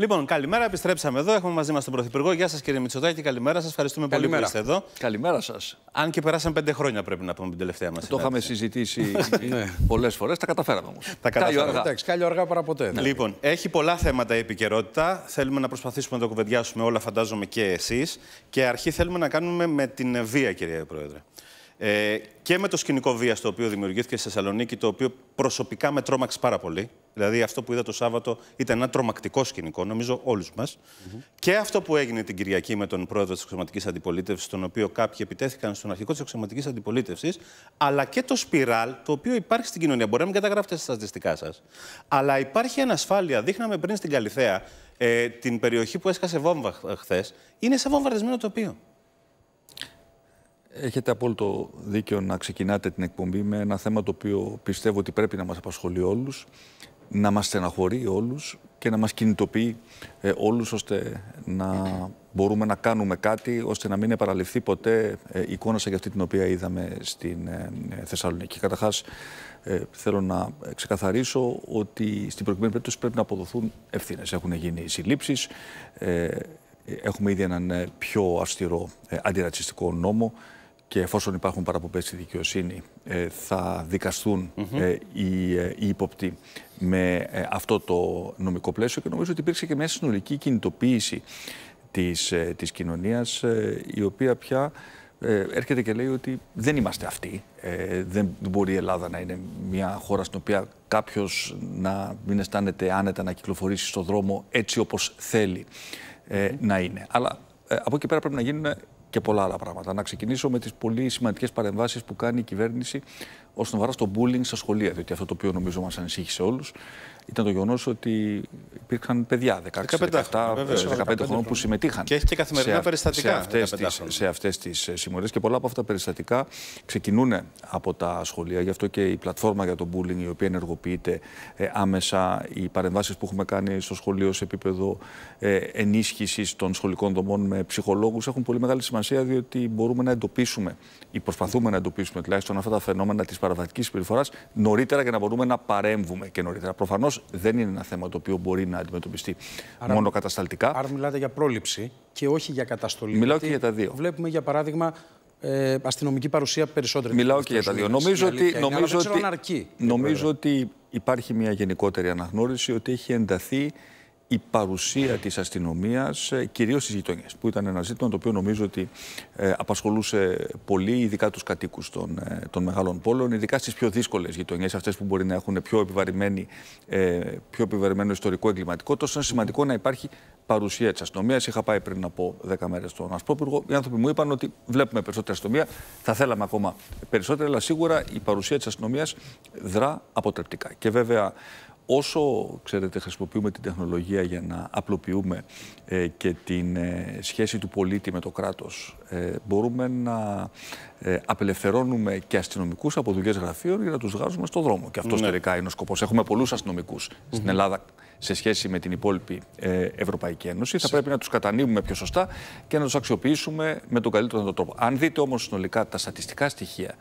Λοιπόν, καλημέρα. Επιστρέψαμε εδώ. Έχουμε μαζί μας τον Πρωθυπουργό. Γεια σας, κύριε Μητσοτάκη. Καλημέρα σας. Ευχαριστούμε πολύ που είστε εδώ. Καλημέρα σας. Αν και περάσαν πέντε χρόνια, πρέπει να πούμε την τελευταία μας. Το είχαμε συζητήσει ναι. πολλές φορές. Τα καταφέραμε όμως. Τα καταφέραμε. Εντάξει, κάλιο αργά παρά ποτέ. Ναι. Λοιπόν, έχει πολλά θέματα η επικαιρότητα. Θέλουμε να προσπαθήσουμε να τα κουβεντιάσουμε όλα, φαντάζομαι και εσείς. Και αρχή θέλουμε να κάνουμε με την βία, κύριε Πρόεδρε. Ε, και με το σκηνικό βίας το οποίο δημιουργήθηκε στη Θεσσαλονίκη, το οποίο προσωπικά με τρόμαξε πάρα πολύ. Δηλαδή, αυτό που είδα το Σάββατο ήταν ένα τρομακτικό σκηνικό, νομίζω όλους μας. Και αυτό που έγινε την Κυριακή με τον πρόεδρο της Εξωματικής Αντιπολίτευσης, τον οποίο κάποιοι επιτέθηκαν στον αρχικό της Εξωματικής Αντιπολίτευσης, αλλά και το σπιράλ το οποίο υπάρχει στην κοινωνία. Μπορεί να μην καταγράφετε στα στατιστικά σας, αλλά υπάρχει ανασφάλεια. Δείχναμε πριν στην Καλιθέα ε, την περιοχή που έσκασε βόμβα χθες. Είναι σε βομβαρδισμένο τοπίο. Έχετε απόλυτο δίκιο να ξεκινάτε την εκπομπή με ένα θέμα το οποίο πιστεύω ότι πρέπει να μας απασχολεί όλους, να μας στεναχωρεί όλους και να μας κινητοποιεί ε, όλους ώστε να μπορούμε να κάνουμε κάτι ώστε να μην επαραληφθεί ποτέ ε, η εικόνα σαν αυτή την οποία είδαμε στην ε, Θεσσαλονίκη. Καταρχάς θέλω να ξεκαθαρίσω ότι στην προκειμένη περίπτωση πρέπει να αποδοθούν ευθύνες. Έχουν γίνει συλλήψεις, έχουμε ήδη έναν πιο αυστηρό αντιρατσιστικό νόμο και εφόσον υπάρχουν παραπομπές στη δικαιοσύνη ε, θα δικαστούν mm -hmm. οι, υποπτοί ε, με αυτό το νομικό πλαίσιο και νομίζω ότι υπήρξε και μια συνολική κινητοποίηση της, της κοινωνίας η οποία πια έρχεται και λέει ότι δεν είμαστε αυτοί. Δεν μπορεί η Ελλάδα να είναι μια χώρα στην οποία κάποιος να μην αισθάνεται άνετα να κυκλοφορήσει στον δρόμο έτσι όπως θέλει να είναι. Αλλά από εκεί πέρα πρέπει να γίνουν και πολλά άλλα πράγματα. Να ξεκινήσω με τις πολύ σημαντικές παρεμβάσεις που κάνει η κυβέρνηση όσον αφορά στο bullying στα σχολεία. Διότι αυτό το οποίο νομίζω μας ανησύχησε όλους ήταν το γεγονός ότι υπήρχαν παιδιά 16, 17, 15, χρόνων που συμμετείχαν. Και έχει καθημερινά σε, περιστατικά. Σε αυτές τις συμμορίες και πολλά από αυτά τα περιστατικά ξεκινούν από τα σχολεία. Γι' αυτό και η πλατφόρμα για το bullying, η οποία ενεργοποιείται ε, άμεσα, οι παρεμβάσεις που έχουμε κάνει στο σχολείο σε επίπεδο ε, ενίσχυσης των σχολικών δομών με ψυχολόγους έχουν πολύ μεγάλη σημασία διότι μπορούμε να εντοπίσουμε ή προσπαθούμε να εντοπίσουμε τουλάχιστον αυτά τα φαινόμενα της παραγωγή παραβατική συμπεριφοράς νωρίτερα για να μπορούμε να παρέμβουμε και νωρίτερα. Προφανώς δεν είναι ένα θέμα το οποίο μπορεί να αντιμετωπιστεί άρα, μόνο κατασταλτικά. Άρα, μιλάτε για πρόληψη και όχι για καταστολή. Μιλάω και για τα δύο. Βλέπουμε, για παράδειγμα, ε, αστυνομική παρουσία περισσότερη. Μιλάω και για τα δύο. Νομίζω ότι, νομίζω, ότι, νομίζω ότι υπάρχει μια γενικότερη αναγνώριση ότι έχει ενταθεί η παρουσία της αστυνομίας, ε, κυρίως στις γειτονιές, που ήταν ένα ζήτημα το οποίο νομίζω ότι ε, απασχολούσε πολύ, ειδικά τους κατοίκους των, ε, των μεγάλων πόλων, ειδικά στις πιο δύσκολες γειτονιές, αυτές που μπορεί να έχουν πιο, πιο επιβαρημένο ιστορικό εγκληματικό, τόσο είναι σημαντικό να υπάρχει παρουσία της αστυνομίας. Είχα πάει πριν από 10 μέρες στον Ασπρόπουργο. Οι άνθρωποι μου είπαν ότι βλέπουμε περισσότερη αστυνομία. Θα θέλαμε ακόμα περισσότερα, αλλά σίγουρα η παρουσία της αστυνομίας δρά αποτρεπτικά. Και βέβαια όσο ξέρετε χρησιμοποιούμε την τεχνολογία για να απλοποιούμε ε, και την ε, σχέση του πολίτη με το κράτος, ε, μπορούμε να ε, απελευθερώνουμε και αστυνομικούς από δουλειές γραφείων για να τους βγάζουμε στον δρόμο. Και αυτός ναι. τελικά είναι ο σκοπός. Έχουμε πολλούς αστυνομικούς στην Ελλάδα σε σχέση με την υπόλοιπη ε, Ευρωπαϊκή Ένωση. Θα πρέπει να τους κατανοούμε πιο σωστά και να τους αξιοποιήσουμε με τον καλύτερο τρόπο. Αν δείτε όμως συνολικά τα στατιστικά στοιχεία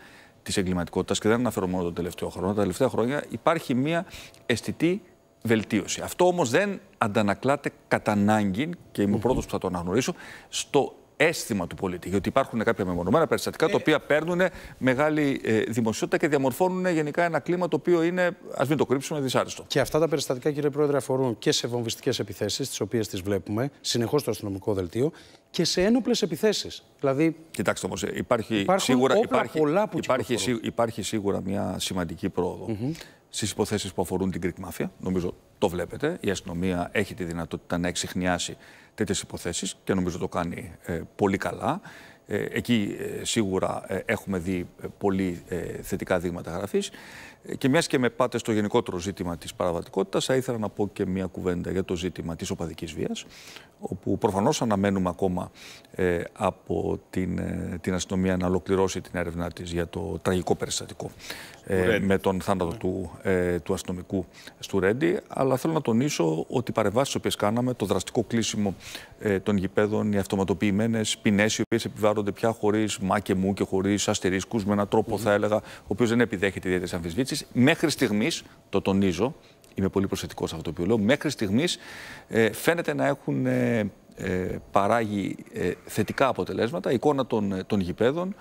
της εγκληματικότητας και δεν αναφέρω μόνο τον τελευταίο χρόνο. Τα τελευταία χρόνια υπάρχει μια αισθητή βελτίωση. Αυτό όμως δεν αντανακλάται κατά ανάγκη, και είμαι ο πρώτος που θα το αναγνωρίσω, στο αίσθημα του πολίτη. Γιατί υπάρχουν κάποια μεμονωμένα περιστατικά τα ε. οποία παίρνουν μεγάλη ε, δημοσιότητα και διαμορφώνουν γενικά ένα κλίμα το οποίο είναι, ας μην το κρύψουμε, δυσάρεστο. Και αυτά τα περιστατικά, κύριε Πρόεδρε, αφορούν και σε βομβιστικές επιθέσεις, τις οποίες τις βλέπουμε συνεχώς στο αστυνομικό δελτίο, και σε ένοπλες επιθέσεις. Δηλαδή. Κοιτάξτε όμως, υπάρχει σίγουρα. υπάρχει, πολλά που υπάρχει, υπάρχει σίγουρα μια σημαντική πρόοδο. Mm -hmm στις υποθέσεις που αφορούν την Greek Mafia. Νομίζω το βλέπετε. Η αστυνομία έχει τη δυνατότητα να εξηχνιάσει τέτοιες υποθέσεις και νομίζω το κάνει ε, πολύ καλά. Ε, εκεί ε, σίγουρα έχουμε δει πολύ θετικά δείγματα γραφής. Και μιας και με πάτε στο γενικότερο ζήτημα της παραβατικότητας, θα ήθελα να πω και μια κουβέντα για το ζήτημα της οπαδικής βίας, όπου προφανώς αναμένουμε ακόμα ε, από την, ε, την αστυνομία να ολοκληρώσει την έρευνά της για το τραγικό περιστατικό ε, με τον θάνατο του, ε, του αστυνομικού στο Ρέντι. Αλλά θέλω να τονίσω ότι οι παρεμβάσεις που κάναμε, το δραστικό κλείσιμο των γηπέδων, οι αυτοματοποιημένες ποινές οι οποίες επιβάλλονται πια χωρίς μα και μου και χωρίς αστερίσκους, με έναν τρόπο θα έλεγα, ο οποίος δεν επιδέχεται ιδιαίτερες αμφισβήτησης, μέχρι στιγμής, το τονίζω, είμαι πολύ προσεκτικός σε αυτό το οποίο λέω, μέχρι στιγμής ε, φαίνεται να έχουν ε, ε, παράγει θετικά αποτελέσματα. Η εικόνα των, των γηπέδων,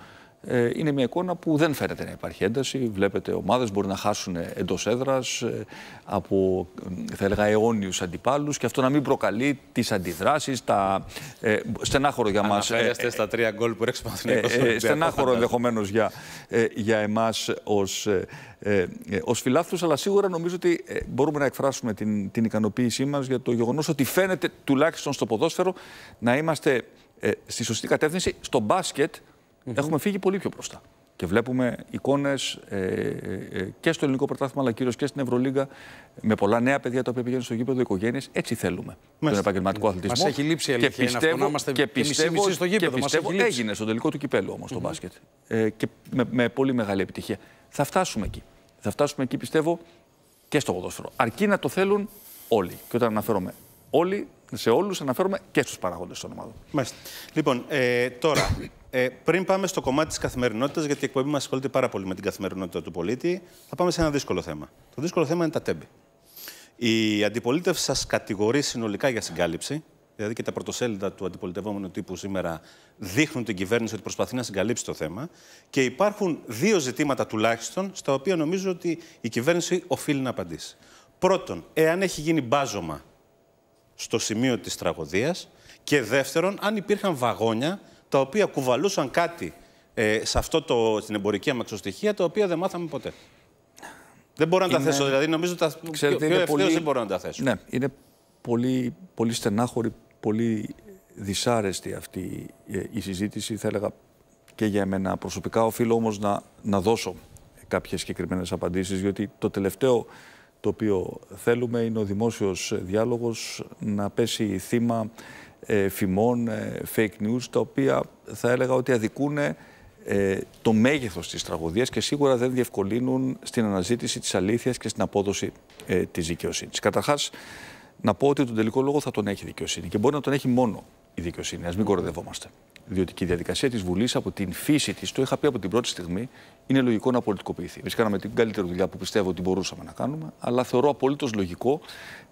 ε, είναι μια εικόνα που δεν φαίνεται να υπάρχει ένταση. Βλέπετε ομάδες μπορεί να χάσουν εντός έδρας ε, από θα έλεγα αιώνιους αντιπάλους και αυτό να μην προκαλεί τις αντιδράσεις, τα ε, στενάχωρο για μας. Ε, Αναφέρεστε ε, στα τρία γκολ που έρχεσαι ε, Στενάχωρο ενδεχομένως για, για εμάς ως ε, αλλά σίγουρα νομίζω ότι μπορούμε να εκφράσουμε την, την ικανοποίησή μας για το γεγονός ότι φαίνεται τουλάχιστον στο ποδόσφαιρο να είμαστε στη σωστή κατεύθυνση. Στο μπάσκετ, Mm -hmm. Έχουμε φύγει πολύ πιο μπροστά. Και βλέπουμε εικόνες ε, ε, ε, και στο ελληνικό πρωτάθλημα, αλλά κυρίως και στην Ευρωλίγκα, με πολλά νέα παιδιά τα οποία πηγαίνουν στο γήπεδο οικογένειες. Έτσι θέλουμε Μες. τον επαγγελματικό αθλητισμό. Μα έχει λείψει η αλήθεια. Και πιστεύω, να είμαστε και πιστεύω, στο γήπεδο. Και πιστεύω έγινε στο τελικό του κυπέλου όμως mm το μπάσκετ. Ε, και με, με πολύ μεγάλη επιτυχία. Θα φτάσουμε εκεί. Θα φτάσουμε εκεί, πιστεύω, και στο ποδόσφαιρο. Αρκεί να το θέλουν όλοι. Και όταν αναφέρομαι όλοι, σε όλους, αναφέρομαι και στους παράγοντες των ομάδων. Μάλιστα. Λοιπόν, ε, τώρα, ε, πριν πάμε στο κομμάτι της καθημερινότητας, γιατί η εκπομπή μας ασχολείται πάρα πολύ με την καθημερινότητα του πολίτη, θα πάμε σε ένα δύσκολο θέμα. Το δύσκολο θέμα είναι τα τέμπη. Η αντιπολίτευση σας κατηγορεί συνολικά για συγκάλυψη. Δηλαδή και τα πρωτοσέλιδα του αντιπολιτευόμενου τύπου σήμερα δείχνουν την κυβέρνηση ότι προσπαθεί να συγκαλύψει το θέμα. Και υπάρχουν δύο ζητήματα τουλάχιστον στα οποία νομίζω ότι η κυβέρνηση οφείλει να απαντήσει. Πρώτον, εάν έχει γίνει μπάζωμα στο σημείο της τραγωδίας και δεύτερον, αν υπήρχαν βαγόνια τα οποία κουβαλούσαν κάτι ε, σε αυτό το, στην εμπορική αμαξοστοιχεία, τα οποία δεν μάθαμε ποτέ. Δεν μπορώ να είναι... τα θέσω, δηλαδή νομίζω τα Ξέρετε, πιο, πιο πολύ... δεν μπορώ να τα θέσω. Ναι, είναι πολύ, πολύ στενάχωρη, πολύ δυσάρεστη αυτή ε, η συζήτηση, θα έλεγα και για εμένα προσωπικά. Οφείλω όμως να, να δώσω κάποιες συγκεκριμένες απαντήσεις, διότι το τελευταίο το οποίο θέλουμε είναι ο δημόσιος διάλογος να πέσει θύμα ε, φημών, ε, fake news, τα οποία θα έλεγα ότι αδικούν ε, το μέγεθος της τραγωδίας και σίγουρα δεν διευκολύνουν στην αναζήτηση της αλήθειας και στην απόδοση της δικαιοσύνης. Καταρχάς, να πω ότι τον τελικό λόγο θα τον έχει δικαιοσύνη και μπορεί να τον έχει μόνο η δικαιοσύνη. Ας μην κοροδευόμαστε. Διότι και η διαδικασία της Βουλής από την φύση της, το είχα πει από την πρώτη στιγμή, είναι λογικό να πολιτικοποιηθεί. Εμεί κάναμε την καλύτερη δουλειά που πιστεύω ότι μπορούσαμε να κάνουμε, αλλά θεωρώ απολύτως λογικό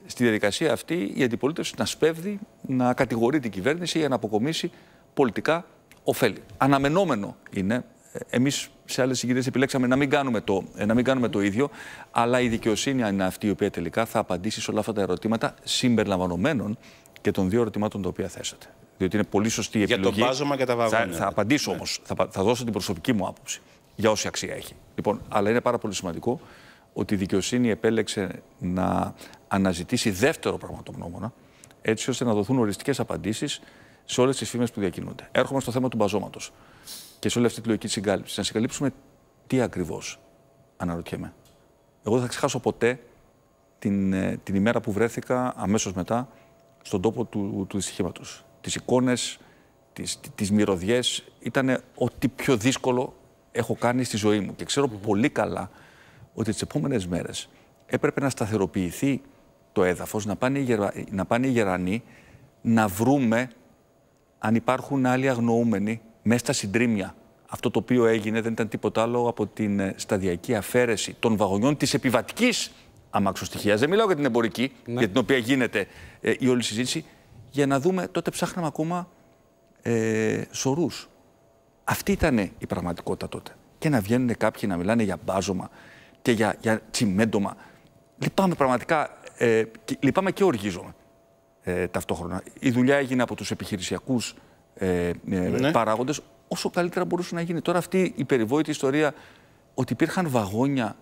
στη διαδικασία αυτή η αντιπολίτευση να σπέβδει, να κατηγορεί την κυβέρνηση για να αποκομίσει πολιτικά ωφέλη. Αναμενόμενο είναι. Ε, Εμείς σε άλλες συγκυρίε επιλέξαμε να μην, κάνουμε το, ε, να μην κάνουμε το ίδιο, αλλά η δικαιοσύνη είναι αυτή η οποία τελικά θα απαντήσει σε όλα αυτά τα ερωτήματα συμπεριλαμβανομένων και των δύο ερωτημάτων τα οποία θέσατε διότι είναι πολύ σωστή η επιλογή. Για το μπάζωμα και τα βαγόνια. Θα, απαντήσω ναι. όμως, θα, θα δώσω την προσωπική μου άποψη για όση αξία έχει. Λοιπόν, αλλά είναι πάρα πολύ σημαντικό ότι η δικαιοσύνη επέλεξε να αναζητήσει δεύτερο πραγματογνώμονα, έτσι ώστε να δοθούν οριστικές απαντήσεις σε όλες τις φήμες που διακινούνται. Έρχομαι στο θέμα του μπαζώματος και σε όλη αυτή τη λογική συγκάλυψης. Να συγκαλύψουμε τι ακριβώς, αναρωτιέμαι. Εγώ δεν θα ξεχάσω ποτέ την, ε, την ημέρα που βρέθηκα αμέσως μετά στον τόπο του, του δυστυχήματος τις εικόνες, τις, τις μυρωδιές. Ήταν ό,τι πιο δύσκολο έχω κάνει στη ζωή μου. Και ξέρω πολύ καλά ότι τις επόμενες μέρες έπρεπε να σταθεροποιηθεί το έδαφος, να πάνε οι, να πάνε οι γερανοί, να βρούμε αν υπάρχουν άλλοι αγνοούμενοι μέσα στα συντρίμια. Αυτό το οποίο έγινε δεν ήταν τίποτα άλλο από την ε, σταδιακή αφαίρεση των βαγονιών της επιβατικής αμαξοστοιχίας. Δεν μιλάω για την εμπορική, ναι. για την οποία γίνεται ε, η όλη συζήτηση, για να δούμε, τότε ψάχναμε ακόμα ε, σωρούς. Αυτή ήταν η πραγματικότητα τότε. Και να βγαίνουν κάποιοι να μιλάνε για μπάζωμα και για, για τσιμέντομα. Λυπάμαι πραγματικά, ε, και, λυπάμαι και οργίζομαι ε, ταυτόχρονα. Η δουλειά έγινε από τους επιχειρησιακούς ε, ε ναι. παράγοντες όσο καλύτερα μπορούσε να γίνει. Τώρα αυτή η περιβόητη ιστορία ότι υπήρχαν βαγόνια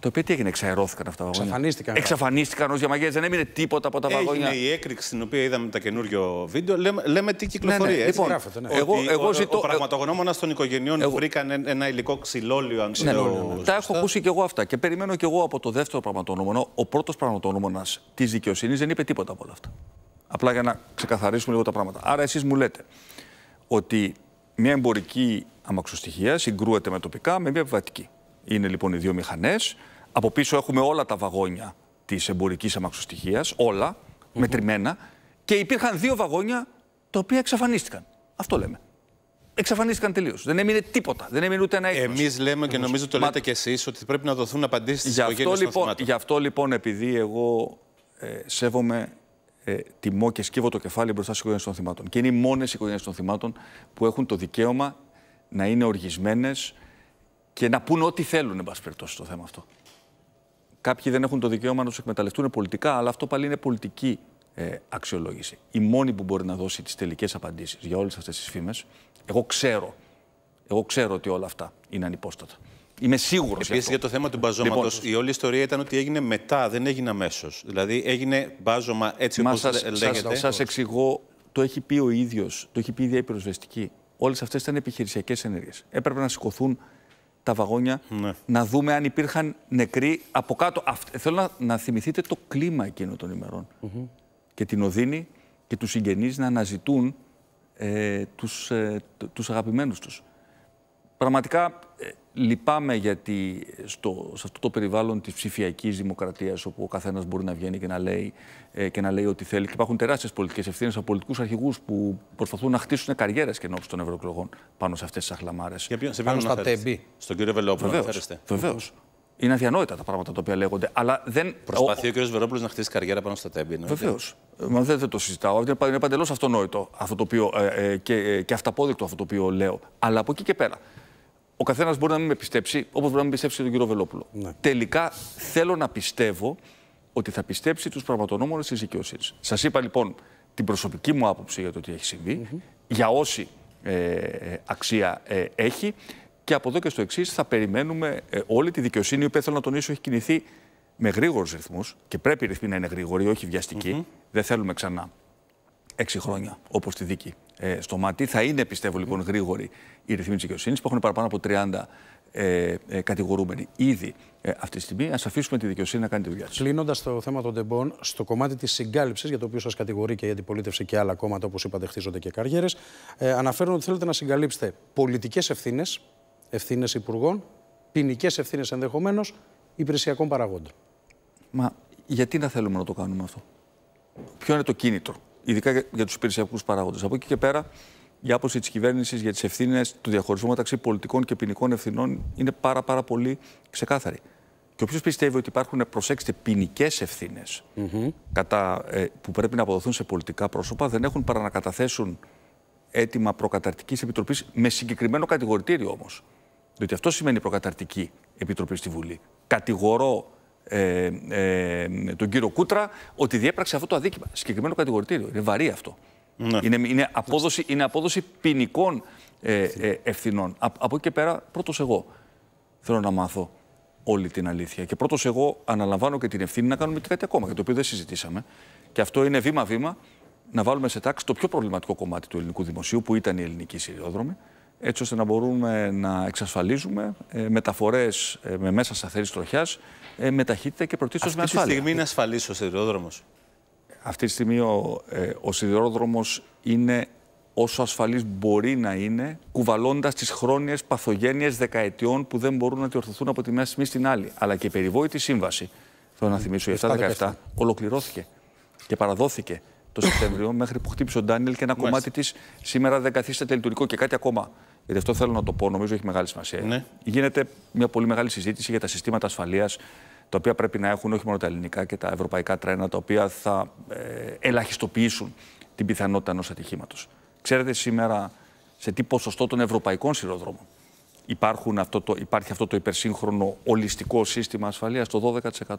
το οποίο τι έγινε, εξαερώθηκαν αυτά τα βαγόνια. Εξαφανίστηκαν. Εξαφανίστηκαν ως διαμαγές, δεν έμεινε τίποτα από τα έγινε βαγόνια. Είναι η έκρηξη την οποία είδαμε το καινούριο βίντεο. Λέμε, λέμε τι κυκλοφορεί. Ναι, ναι. Λοιπόν, γράφεται, ναι. εγώ, εγώ ζητώ. Ο, ο πραγματογνώμονας των οικογενειών εγώ... βρήκαν ένα υλικό ξυλόλιο, αν ναι, ναι, ναι, ναι. Τα έχω ακούσει και εγώ αυτά. Και περιμένω και εγώ από το δεύτερο πραγματογνώμονα. Ο πρώτος πραγματογνώμονας της δικαιοσύνης δεν είπε τίποτα από όλα αυτά. Απλά για να ξεκαθαρίσουμε λίγο τα πράγματα. Άρα εσείς μου λέτε ότι μια εμπορική αμαξοστοιχεία συγκρούεται με τοπικά με μια επιβατική. Είναι λοιπόν οι δύο μηχανές. Από πίσω έχουμε όλα τα βαγόνια της εμπορικής αμαξοστοιχίας, όλα μετρημένα. Και υπήρχαν δύο βαγόνια τα οποία εξαφανίστηκαν. Αυτό λέμε. Εξαφανίστηκαν τελείως. Δεν έμεινε τίποτα. Δεν έμεινε ούτε ένα έκτος. Εμείς λέμε και νομίζω το λέτε κι και εσείς ότι πρέπει να δοθούν απαντήσεις στις οικογένειες των λοιπόν- θυμάτων. Γι' αυτό λοιπόν, επειδή εγώ ε, σέβομαι ε, τιμώ και σκύβω το κεφάλι μπροστά στις οικογένειες των θυμάτων. Και είναι οι μόνες οικογένειες των θυμάτων που έχουν το δικαίωμα να είναι οργισμένες, και να πούνε ό,τι θέλουν, εν πάση περιπτώσει, στο θέμα αυτό. Κάποιοι δεν έχουν το δικαίωμα να τους εκμεταλλευτούν πολιτικά, αλλά αυτό πάλι είναι πολιτική ε, αξιολόγηση. Η μόνη που μπορεί να δώσει τις τελικές απαντήσεις για όλες αυτές τις φήμες, εγώ ξέρω. Εγώ ξέρω ότι όλα αυτά είναι ανυπόστατα. Είμαι σίγουρος. Επίση για το θέμα του μπαζώματος, λοιπόν, η όλη ιστορία ήταν ότι έγινε μετά, δεν έγινε αμέσως. Δηλαδή έγινε μπάζωμα έτσι όπως λέγεται. Σας εξηγώ, το έχει πει ο ίδιος, το έχει πει η ίδια η πυροσβεστική. Όλες αυτές ήταν επιχειρησιακές ενέργειες. Έπρεπε να σηκωθούν τα βαγόνια, ναι. να δούμε αν υπήρχαν νεκροί από κάτω. Ε, θέλω να, θυμηθείτε το κλίμα εκείνο των ημερών. Και την Οδύνη και τους συγγενείς να αναζητούν ε, τους, ε, τους αγαπημένους τους. Πραγματικά ε, λυπάμαι γιατί στο, σε αυτό το περιβάλλον της ψηφιακής δημοκρατίας όπου ο καθένας μπορεί να βγαίνει και να λέει, ε, και να λέει ό,τι θέλει και υπάρχουν τεράστιες πολιτικές ευθύνες από πολιτικούς αρχηγούς που προσπαθούν να χτίσουν καριέρες και ενώπιση των ευρωεκλογών πάνω σε αυτές τις αχλαμάρες. Για ποιον, σε ποιον πάνω στα Στον κύριο Βελόπουλο βεβαίως, βεβαίως. Είναι αδιανόητα τα πράγματα τα οποία λέγονται. Αλλά δεν... Προσπαθεί ο, ο κ. Βερόπουλο να χτίσει καριέρα πάνω στα τέμπη. Βεβαίως. Μα δεν, δεν το συζητάω. Είναι παντελώς αυτονόητο αυτό το οποίο, ε, ε, και, ε, και αυταπόδεικτο αυτό το οποίο λέω. Αλλά από εκεί και πέρα ο καθένας μπορεί να μην με πιστέψει, όπως μπορεί να μην πιστέψει τον κύριο Βελόπουλο. Ναι. Τελικά θέλω να πιστεύω ότι θα πιστέψει τους πραγματονόμονε τη δικαιοσύνη. Σας είπα λοιπόν την προσωπική μου άποψη για το τι έχει συμβεί, για όση ε, ε, αξία ε, έχει. Και από εδώ και στο εξής θα περιμένουμε όλη τη δικαιοσύνη, η οποία θέλω να τονίσω έχει κινηθεί με γρήγορους ρυθμούς και πρέπει οι ρυθμοί να είναι γρήγοροι, όχι βιαστικοί. Δεν θέλουμε ξανά έξι χρόνια, όπως τη δίκη ε, στο μάτι. Θα είναι, πιστεύω, λοιπόν, γρήγορη η ρυθμή της δικαιοσύνης. έχουν παραπάνω από 30 ε, ε, κατηγορούμενοι ήδη ε, αυτή τη στιγμή. Ας αφήσουμε τη δικαιοσύνη να κάνει τη δουλειά της. Κλείνοντας το θέμα των τεμπών, στο κομμάτι της συγκάλυψης, για το οποίο σας κατηγορεί και η αντιπολίτευση και άλλα κόμματα, όπως είπατε, χτίζονται και καριέρε, ε, ότι θέλετε να συγκαλύψετε πολιτικές ευθύνες, ευθύνες υπουργών, ποινικές ευθύνες ενδεχομένως υπηρεσιακών παραγόντων. Μα γιατί να θέλουμε να το κάνουμε αυτό. Ποιο είναι το κίνητρο ειδικά για τους υπηρεσιακούς παράγοντες. Από εκεί και πέρα, η άποψη της κυβέρνησης για τις ευθύνες του διαχωρισμού μεταξύ πολιτικών και ποινικών ευθυνών είναι πάρα, πάρα πολύ ξεκάθαρη. Και όποιος πιστεύει ότι υπάρχουν, προσέξτε, ποινικές ευθύνες mm -hmm. Ε, που πρέπει να αποδοθούν σε πολιτικά πρόσωπα, δεν έχουν παρά να καταθέσουν αίτημα προκαταρτικής επιτροπής με συγκεκριμένο κατηγορητήριο όμως. Διότι αυτό σημαίνει προκαταρτική επιτροπή στη Βουλή. Κατηγορώ ε, ε, τον κύριο Κούτρα ότι διέπραξε αυτό το αδίκημα. Συγκεκριμένο κατηγορητήριο. Είναι βαρύ αυτό. Ναι. Είναι, είναι, απόδοση, είναι απόδοση ποινικών ε, ε, ευθυνών. από εκεί και πέρα, πρώτος εγώ θέλω να μάθω όλη την αλήθεια. Και πρώτος εγώ αναλαμβάνω και την ευθύνη να κάνουμε κάτι ακόμα, για το οποίο δεν συζητήσαμε. Και αυτό είναι βήμα-βήμα να βάλουμε σε τάξη το πιο προβληματικό κομμάτι του ελληνικού δημοσίου, που ήταν η ελληνική σιδηρόδρομη, έτσι ώστε να μπορούμε να εξασφαλίζουμε ε, μεταφορές ε, με μέσα σταθερής τροχιάς ε, με ταχύτητα και πρωτίστως με ασφάλεια. Αυτή τη στιγμή είναι ε, ασφαλής ο σιδηρόδρομος. Αυτή τη στιγμή ο, ε, ο σιδηρόδρομος είναι όσο ασφαλής μπορεί να είναι, κουβαλώντας τις χρόνιες παθογένειες δεκαετιών που δεν μπορούν να διορθωθούν από τη μια στιγμή στην άλλη. Αλλά και η περιβόητη σύμβαση, θέλω να θυμίσω, η 7-17, ολοκληρώθηκε και παραδόθηκε το Σεπτέμβριο μέχρι που χτύπησε ο Ντάνιελ και ένα κομμάτι της σήμερα δεν καθίσταται λειτουργικό. Και κάτι ακόμα, γιατί αυτό θέλω να το πω, νομίζω έχει μεγάλη σημασία. Ναι. Γίνεται μια πολύ μεγάλη συζήτηση για τα συστήματα ασφαλείας, τα οποία πρέπει να έχουν όχι μόνο τα ελληνικά και τα ευρωπαϊκά τρένα, τα οποία θα ε, ελαχιστοποιήσουν την πιθανότητα ενός ατυχήματος. Ξέρετε σήμερα σε τι ποσοστό των ευρωπαϊκών σειροδρόμων υπάρχουν αυτό το, υπάρχει αυτό το υπερσύγχρονο ολιστικό σύστημα ασφαλείας στο 12%.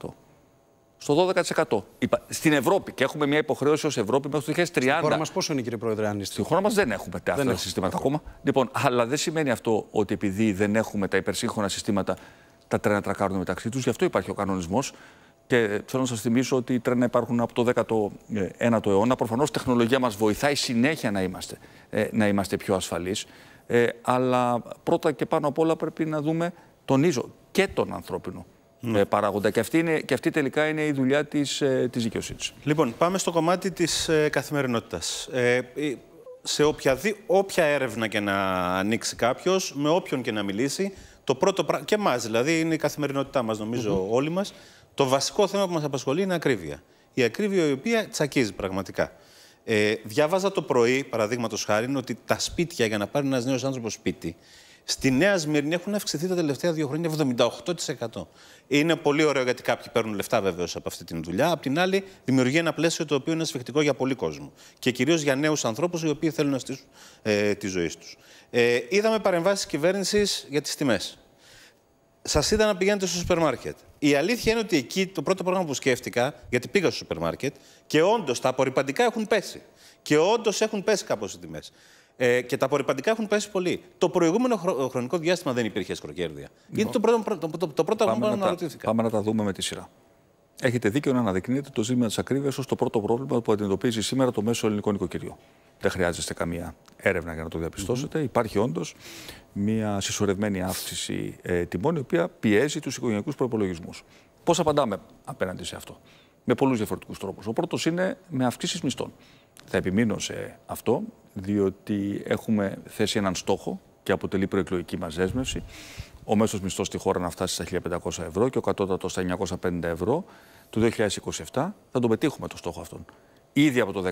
Στο 12%. Στην Ευρώπη. Και έχουμε μια υποχρέωση ως Ευρώπη μέχρι το 2030. Στην χώρα μας πόσο είναι, κύριε Πρόεδρε, αν είστε. Στην χώρα μας δεν έχουμε τέτοια συστήματα ακόμα. Λοιπόν, αλλά δεν σημαίνει αυτό ότι επειδή δεν έχουμε τα υπερσύγχρονα συστήματα τα τρένα τρακάρουν μεταξύ τους. Γι' αυτό υπάρχει ο κανονισμός. Και θέλω να σας θυμίσω ότι οι τρένα υπάρχουν από το 19ο ε, αιώνα. Προφανώς η τεχνολογία μας βοηθάει συνέχεια να είμαστε, ε, να είμαστε πιο ασφαλείς. Ε, αλλά πρώτα και πάνω απ' όλα πρέπει να δούμε, τονίζω, και τον ανθρώπινο ναι. παράγοντα. Και αυτή, είναι, και τελικά είναι η δουλειά της της δικαιοσύνης. Λοιπόν, πάμε στο κομμάτι της καθημερινότητας. Ε, σε όποια, όποια έρευνα και να ανοίξει κάποιος, με όποιον και να μιλήσει, το πρώτο πράγμα, και εμάς δηλαδή, είναι η καθημερινότητά μας, νομίζω, όλοι μας. Το βασικό θέμα που μας απασχολεί είναι ακρίβεια. Η ακρίβεια η οποία τσακίζει πραγματικά. Ε, διάβαζα το πρωί, παραδείγματος χάρη, ότι τα σπίτια για να πάρει ένας νέος άνθρωπος σπίτι Στη Νέα Σμύρνη έχουν αυξηθεί τα τελευταία δύο χρόνια 78%. Είναι πολύ ωραίο γιατί κάποιοι παίρνουν λεφτά βεβαίως από αυτή τη δουλειά. Απ' την άλλη, δημιουργεί ένα πλαίσιο το οποίο είναι σφιχτικό για πολλοί κόσμο. Και κυρίως για νέους ανθρώπους οι οποίοι θέλουν να στήσουν ε, τη ζωή τους. Ε, είδαμε παρεμβάσεις κυβέρνησης για τις τιμές. Σας είδα να πηγαίνετε στο σούπερ μάρκετ. Η αλήθεια είναι ότι εκεί το πρώτο πράγμα που σκέφτηκα, γιατί πήγα στο σούπερ μάρκετ και όντως τα απορριπαντικά έχουν πέσει. Και όντως έχουν πέσει κάπως οι τιμές. Ε, και τα απορριπαντικά έχουν πέσει πολύ. Το προηγούμενο χρονικό διάστημα δεν υπήρχε σκροκέρδια. Λοιπόν, είναι το πρώτο, το, το, το πρώτο πάμε να αναρωτήθηκα. πάμε να τα δούμε με τη σειρά. Έχετε δίκιο να αναδεικνύετε το ζήτημα της ακρίβειας ως το πρώτο πρόβλημα που αντιμετωπίζει σήμερα το μέσο ελληνικό νοικοκυριό. Δεν χρειάζεστε καμία έρευνα για να το διαπιστώσετε. Υπάρχει όντως μια συσσωρευμένη αύξηση ε, τιμών, η οποία πιέζει τους οικογενειακούς προπολογισμού. Πώς απαντάμε απέναντι σε αυτό, Με πολλούς διαφορετικούς τρόπους. Ο πρώτος είναι με αυξήσεις μισθών. Θα επιμείνω σε αυτό, διότι έχουμε θέσει έναν στόχο και αποτελεί προεκλογική μας δέσμευση. Ο μέσος μισθός στη χώρα να φτάσει στα 1.500 ευρώ και ο κατώτατος στα 950 ευρώ το 2027. Θα τον πετύχουμε το στόχο αυτόν. Ήδη από το 2019,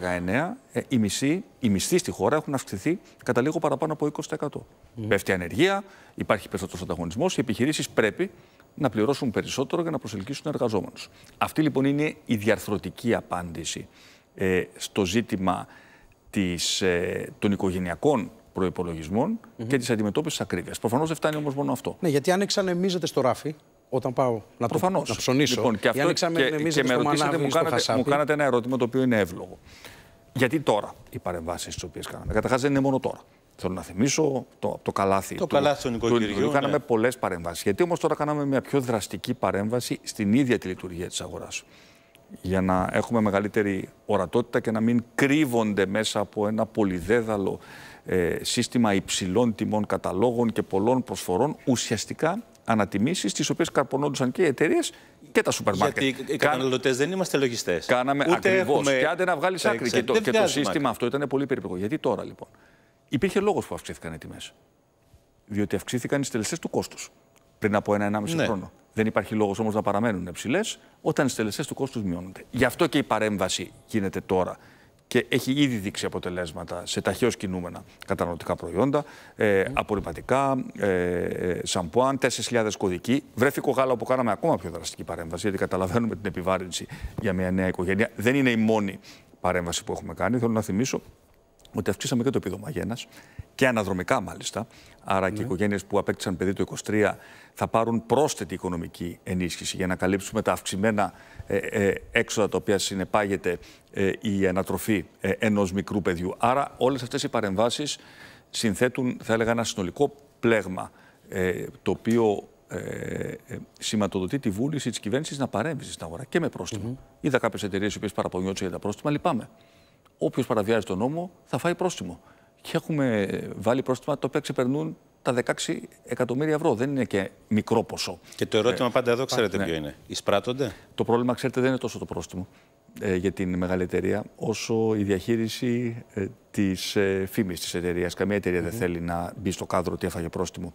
ε, οι, μισοί, οι μισθοί στη χώρα έχουν αυξηθεί κατά λίγο παραπάνω από 20%. Mm. Πέφτει η ανεργία, υπάρχει περισσότερος ανταγωνισμός. Οι επιχειρήσεις πρέπει να πληρώσουν περισσότερο για να προσελκύσουν εργαζόμενους. Αυτή λοιπόν είναι η διαρθρωτική απάντηση ε, στο ζήτημα της, ε, των οικογενειακών προπολογισμων mm -hmm. και της αντιμετώπισης ακρίβειας. Προφανώς δεν φτάνει όμως μόνο αυτό. Ναι, γιατί αν εξανεμίζεται στο ράφι, όταν πάω να, Προφανώς. να ψωνίσω. Λοιπόν, και, αυτό, και, και, και με ρωτήσατε, μου κάνατε, μου κάνατε ένα ερώτημα το οποίο είναι εύλογο. Γιατί τώρα οι παρεμβάσεις τις οποίες κάναμε. Καταρχάς δεν είναι μόνο τώρα. Θέλω να θυμίσω το, το καλάθι. Το του, καλάθι των οικογενειών. Κάναμε ναι. πολλές παρεμβάσεις. Γιατί όμως τώρα κάναμε μια πιο δραστική παρέμβαση στην ίδια τη λειτουργία της αγοράς για να έχουμε μεγαλύτερη ορατότητα και να μην κρύβονται μέσα από ένα πολυδέδαλο ε, σύστημα υψηλών τιμών καταλόγων και πολλών προσφορών, ουσιαστικά ανατιμήσεις, τις οποίες καρπονόντουσαν και οι εταιρείες και τα σούπερ μάρκετ. Γιατί οι καταναλωτές δεν είμαστε λογιστές. Κάναμε ακριβώς. Έχουμε... Και άντε να βγάλεις ε, άκρη. Και το, το σύστημα αυτό ήταν πολύ περίπλοκο. Γιατί τώρα λοιπόν. Υπήρχε λόγος που αυξήθηκαν οι τιμές. Διότι αυξήθηκαν οι στελεστές του κόστους πριν από ένα-ενάμιση ναι. χρόνο. Δεν υπάρχει λόγος όμως να παραμένουν υψηλέ όταν οι στελεστέ του κόστους μειώνονται. Γι' αυτό και η παρέμβαση γίνεται τώρα και έχει ήδη δείξει αποτελέσματα σε ταχαίω κινούμενα καταναλωτικά προϊόντα, ε, απορριπαντικά, ε, ε σαμπουάν, 4.000 κωδικοί. Βρέφικο γάλα που κάναμε ακόμα πιο δραστική παρέμβαση, γιατί καταλαβαίνουμε την επιβάρυνση για μια νέα οικογένεια. Δεν είναι η μόνη παρέμβαση που έχουμε κάνει. Θέλω να θυμίσω ότι αυξήσαμε και το επίδομα γένας και αναδρομικά μάλιστα. Άρα και οι ναι. οικογένειες που απέκτησαν παιδί το 23 θα πάρουν πρόσθετη οικονομική ενίσχυση για να καλύψουμε τα αυξημένα ε, ε, έξοδα τα οποία συνεπάγεται ε, η ανατροφή ενός μικρού παιδιού. Άρα όλες αυτές οι παρεμβάσεις συνθέτουν, θα έλεγα, ένα συνολικό πλέγμα το οποίο ε, σηματοδοτεί τη βούληση της κυβέρνησης να παρέμβει στην αγορά και με πρόστιμο. Είδα κάποιες εταιρείες οι οποίες παραπονιόντουσαν για τα πρόστιμα. Λυπάμαι. Όποιος παραβιάζει τον νόμο θα φάει πρόστιμο. Και έχουμε βάλει πρόστιμα τα οποία ξεπερνούν τα 16 εκατομμύρια ευρώ. Δεν είναι και μικρό ποσό. Και το ερώτημα ε, πάντα εδώ ξέρετε ποιο ναι. είναι. Εισπράττονται. Το πρόβλημα, ξέρετε, δεν είναι τόσο το πρόστιμο. Ε, για την μεγάλη εταιρεία όσο η διαχείριση ε, της ε, φήμης της εταιρείας. Καμία εταιρεία δεν θέλει να μπει στο κάδρο ότι έφαγε πρόστιμο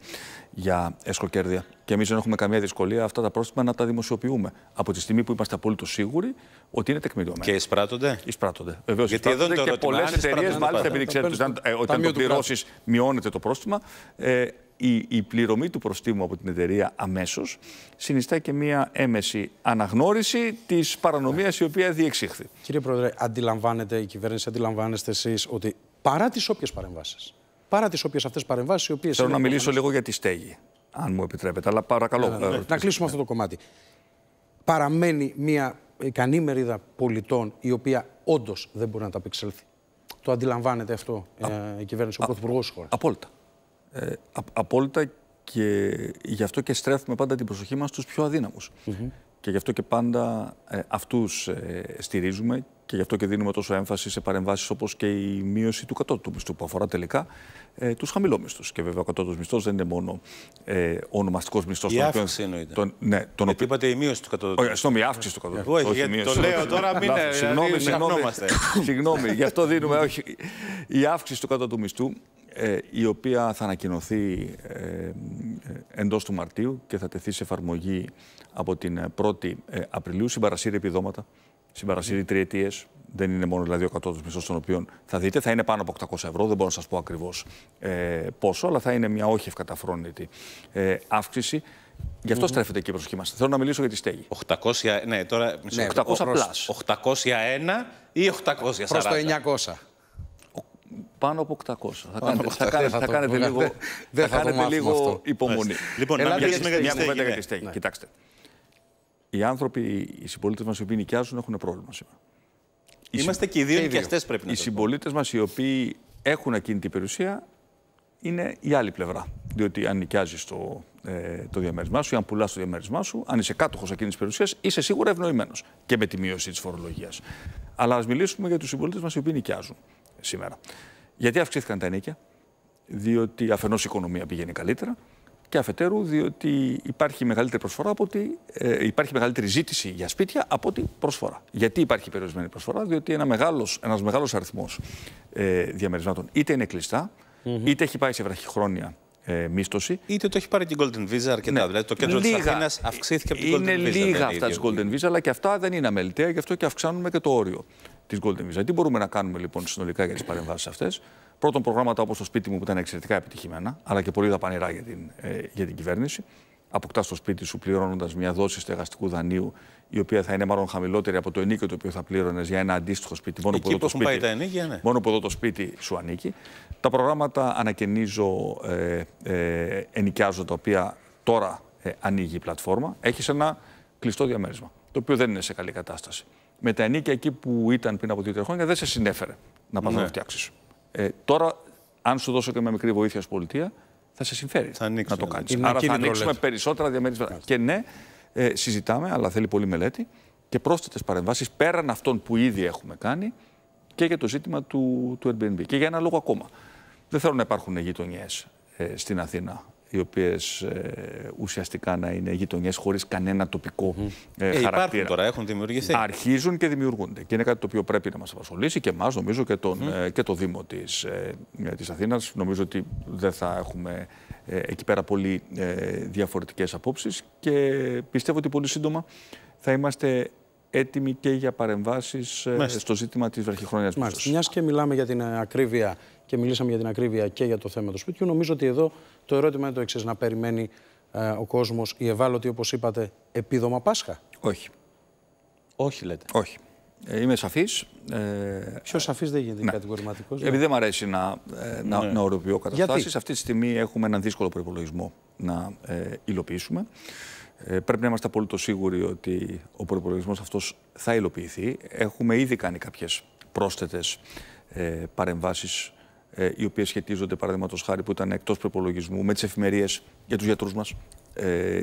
για έσκοκέρδια. Και εμείς δεν έχουμε καμία δυσκολία αυτά τα πρόστιμα να τα δημοσιοποιούμε. Από τη στιγμή που είμαστε απόλυτο σίγουροι ότι είναι τεκμηριωμένα. Και εισπράττονται. Εισπράττονται. Γιατί το Και πολλέ εταιρείε, μάλιστα, επειδή ξέρετε ότι όταν το πληρώσεις, μειώνεται το πρόστιμα. Ε, η, η πληρωμή του προστίμου από την εταιρεία αμέσως συνιστά και μία έμεση αναγνώριση της παρανομίας η οποία διεξήχθη. Κύριε Πρόεδρε, αντιλαμβάνετε η κυβέρνηση, αντιλαμβάνεστε εσείς ότι παρά τις όποιες παρεμβάσεις, παρά τις όποιες αυτές παρεμβάσεις... Οι οποίες Θέλω να μιλήσω λίγο για τη στέγη, αν μου επιτρέπετε, αλλά παρακαλώ. Να ε, κλείσουμε αυτό το κομμάτι. Παραμένει μία ικανή μερίδα πολιτών η οποία όντως δεν μπορεί να τα απεξέλθει. Το αντιλαμβάνεται αυτό ε, η κυβέρνηση, ο Πρωθυπουργός της χώρας. Απόλυτα. Ε, απόλυτα και γι' αυτό και στρέφουμε πάντα την προσοχή μας στους πιο αδύναμους. Και γι' αυτό και πάντα ε, αυτούς ε, στηρίζουμε και γι' αυτό και δίνουμε τόσο έμφαση σε παρεμβάσεις όπως και η μείωση του κατώτου μισθού που αφορά τελικά ε, τους χαμηλόμισθους. Και βέβαια ο κατώτο μισθός δεν είναι μόνο ε, ο ονομαστικός μισθός. Η αύξηση εννοείται. ναι, τον είπατε η μείωση του κατώτου. Όχι, συγγνώμη, η αύξηση του κατώτου. Όχι, το λέω τώρα, μην ε, Συγγνώμη, συγγνώμη, γι' αυτό δίνουμε όχι, η αύξηση του κατώτου μισθού ε, η οποία θα ανακοινωθεί ε, ε, εντός του Μαρτίου και θα τεθεί σε εφαρμογή από την 1η Απριλίου, συμπαρασύρει επιδόματα, συμπαρασύρει ναι. τριετίες, δεν είναι μόνο δηλαδή ο κατώτατος μισθός, των οποίων θα δείτε. Θα είναι πάνω από 800 ευρώ, δεν μπορώ να σας πω ακριβώς ε, πόσο, αλλά θα είναι μια όχι ευκαταφρόνητη ε, αύξηση. Γι' αυτό mm -hmm. στρέφεται και η προσοχή μα. Θέλω να μιλήσω για τη στέγη. 800, ναι, τώρα Ναι, 801 ή 800. Προς το 900. Πάνω από 800. Θα κάνετε, θα κάνετε, θα κάνετε λίγο, θα κάνετε λίγο υπομονή. Λοιπόν, να μια για τη στέγη. Ναι. Κοιτάξτε. Οι άνθρωποι, οι συμπολίτες μας οι οποίοι νοικιάζουν έχουν πρόβλημα σήμερα. Είμαστε και οι δύο νοικιαστές πρέπει να Οι συμπολίτες μας οι οποίοι έχουν ακίνητη περιουσία είναι η άλλη πλευρά. Διότι αν νοικιάζεις το, ε, το διαμέρισμά σου ή αν πουλάς το διαμέρισμά σου, αν είσαι κάτοχος ακίνητης περιουσίας, είσαι σίγουρα ευνοημένος και με τη μείωση της φορολογίας. Αλλά ας μιλήσουμε για τους συμπολίτες μας οι οποίοι νοικιάζουν σήμερα. Γιατί αυξήθηκαν τα ενίκια, διότι αφενός η οικονομία πηγαίνει καλύτερα και αφετέρου διότι υπάρχει μεγαλύτερη, προσφορά από ότι, ε, υπάρχει μεγαλύτερη ζήτηση για σπίτια από ότι προσφορά. Γιατί υπάρχει περιορισμένη προσφορά, διότι ένα μεγάλος ένας μεγάλος αριθμός ε, διαμερισμάτων είτε είναι κλειστά, mm είτε έχει πάει σε βραχυχρόνια ε, μίσθωση. Είτε το έχει πάρει και η Golden Visa αρκετά. Ναι. Δηλαδή το κέντρο της Αθήνας αυξήθηκε από την Golden Visa. Είναι λίγα αυτά της Golden Visa, αλλά και αυτά δεν είναι αμεληταία, γι' αυτό και αυξάνουμε και το όριο της Golden Visa. Τι μπορούμε να κάνουμε λοιπόν συνολικά για τις παρεμβάσεις αυτές. Πρώτον, προγράμματα όπως το σπίτι μου που ήταν εξαιρετικά επιτυχημένα, αλλά και πολύ δαπανηρά για την, ε, για την κυβέρνηση. Αποκτάς το σπίτι σου πληρώνοντας μια δόση στεγαστικού δανείου, η οποία θα είναι μάλλον χαμηλότερη από το ενίκιο το οποίο θα πλήρωνες για ένα αντίστοιχο σπίτι. Μόνο, Εκεί ναι. που, εδώ το σπίτι, σου ανήκει. Τα προγράμματα ανακαινίζω, ε, ε, ενοικιάζω, τα οποία τώρα ε, ανοίγει η πλατφόρμα. Έχεις ένα κλειστό διαμέρισμα, το οποίο δεν είναι σε καλή κατάσταση με τα ενίκια εκεί που ήταν πριν από δύο-τρία χρόνια δεν σε συνέφερε να πας ναι. να φτιάξεις. Ε, τώρα, αν σου δώσω και μια μικρή βοήθεια στην πολιτεία, θα σε συμφέρει θα να το κάνει. Άρα θα ανοίξουμε περισσότερα διαμέρισματα. Και ναι, ε, συζητάμε, αλλά θέλει πολύ μελέτη και πρόσθετες παρεμβάσεις πέραν αυτών που ήδη έχουμε κάνει και για το ζήτημα του, του Airbnb. Και για ένα λόγο ακόμα. Δεν θέλω να υπάρχουν γειτονιές ε, στην Αθήνα οι οποίες ε, ουσιαστικά να είναι γειτονιές χωρίς κανένα τοπικό ε, ε, χαρακτήρα. Υπάρχουν τώρα, έχουν δημιουργηθεί. Αρχίζουν και δημιουργούνται και είναι κάτι το οποίο πρέπει να μας απασχολήσει και εμάς, νομίζω και, τον, ε, και το Δήμο της ε, της Αθήνας. Νομίζω ότι δεν θα έχουμε εκεί πέρα πολύ διαφορετικές απόψεις και πιστεύω ότι πολύ σύντομα θα είμαστε έτοιμοι και για παρεμβάσεις στο ζήτημα της βραχυχρόνιας μίσθωσης. Μιας και μιλάμε για την ακρίβεια και μιλήσαμε για την ακρίβεια και για το θέμα του σπιτιού. Νομίζω ότι εδώ το ερώτημα είναι το εξής: Να περιμένει ε, ο κόσμος η ευάλωτη, όπως είπατε, επίδομα Πάσχα. Όχι. Όχι, λέτε. Όχι. Ε, είμαι σαφής. Ε, Πιο σαφής δεν γίνεται ναι. κατηγορηματικός. Ναι. Επειδή δεν μου αρέσει να, ε, να, ναι. να οροποιώ καταστάσεις, αυτή τη στιγμή έχουμε έναν δύσκολο προπολογισμό να ε, υλοποιήσουμε. Ε, πρέπει να είμαστε απόλυτο σίγουροι ότι ο προπολογισμό αυτός θα υλοποιηθεί. Έχουμε ήδη κάνει κάποιες πρόσθετες ε, παρεμβάσεις ε, οι οποίε σχετίζονται, παραδείγματος χάρη, που ήταν εκτός προπολογισμού, με τις εφημερίες για τους γιατρούς μας, ε,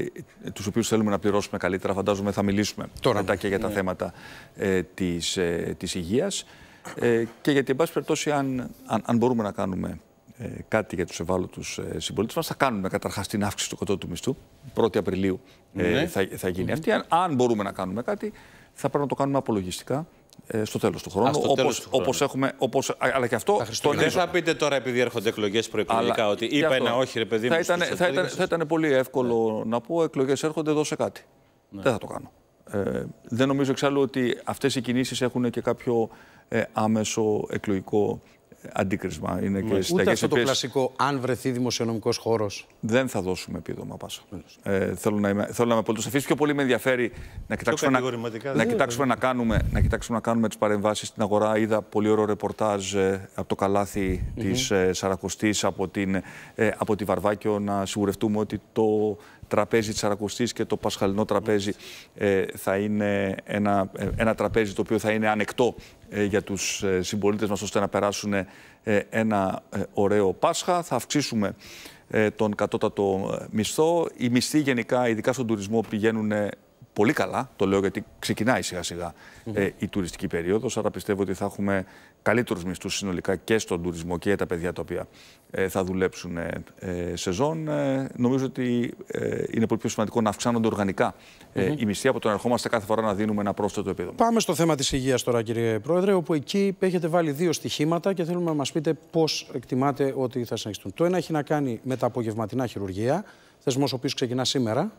του οποίους θέλουμε να πληρώσουμε καλύτερα. Φαντάζομαι θα μιλήσουμε Τώρα, μετά και για τα ναι. θέματα ε, της της ε, υγείας. Ε, και γιατί, εν πάση περιπτώσει, αν, αν, μπορούμε να κάνουμε ε, κάτι για τους ευάλωτους ε, συμπολίτε μας. Θα κάνουμε καταρχάς την αύξηση του κοτώτου μισθού. 1η Απριλίου ε, ναι. θα, θα γίνει αυτή. Αν, αν μπορούμε να κάνουμε κάτι, θα πρέπει να το κάνουμε απολογιστικά ε, στο τέλος του χρόνου. Όπω έχουμε. Όπως, αλλά και αυτό. δεν θα πείτε τώρα, επειδή έρχονται εκλογές προεκλογικά, ότι είπα ένα όχι, ρε παιδί μου. Θα ήταν, ήταν, πολύ εύκολο να πω: Εκλογές έρχονται, δώσε κάτι. Ναι. Δεν θα το κάνω. Ε, δεν νομίζω εξάλλου ότι αυτές οι κινήσεις έχουν και κάποιο ε, άμεσο εκλογικό αντίκρισμα. Είναι και ναι. Ούτε αυτό το κλασικό, αν βρεθεί δημοσιονομικός χώρος. Δεν θα δώσουμε επίδομα πάσα. Ε, θέλω, να είμαι, θέλω να πολύ σαφή. Πιο πολύ με ενδιαφέρει να κοιτάξουμε, να, κοιτάξουμε να, κάνουμε, να κοιτάξουμε να κάνουμε τις παρεμβάσεις στην αγορά. Είδα πολύ ωραίο ρεπορτάζ ε, από το καλάθι mm -hmm. της ε, Σαρακοστής από, την, ε, από τη Βαρβάκιο να σιγουρευτούμε ότι το τραπέζι της Αρακοστής και το πασχαλινό τραπέζι ε, θα είναι ένα, ε, ένα τραπέζι το οποίο θα είναι ανεκτό ε, για τους συμπολίτες μας ώστε να περάσουν ένα ωραίο Πάσχα. Θα αυξήσουμε τον κατώτατο μισθό. Οι μισθοί γενικά, ειδικά στον τουρισμό, πηγαίνουν πολύ καλά, το λέω γιατί ξεκινάει σιγά σιγά ε, η τουριστική περίοδος, άρα πιστεύω ότι θα έχουμε καλύτερους μισθούς συνολικά και στον τουρισμό και για τα παιδιά τα οποία ε, θα δουλέψουν ε, ε σεζόν. νομίζω ότι είναι πολύ πιο σημαντικό να αυξάνονται οργανικά mm -hmm. οι μισθοί από το να ερχόμαστε κάθε φορά να δίνουμε ένα πρόσθετο επίδομα. Πάμε στο θέμα της υγείας τώρα κύριε Πρόεδρε, όπου εκεί έχετε βάλει δύο στοιχήματα και θέλουμε να μας πείτε πώς εκτιμάτε ότι θα συνεχιστούν. Το ένα έχει να κάνει με τα απογευματινά χειρουργία, θεσμός ο οποίος ξεκινά σήμερα,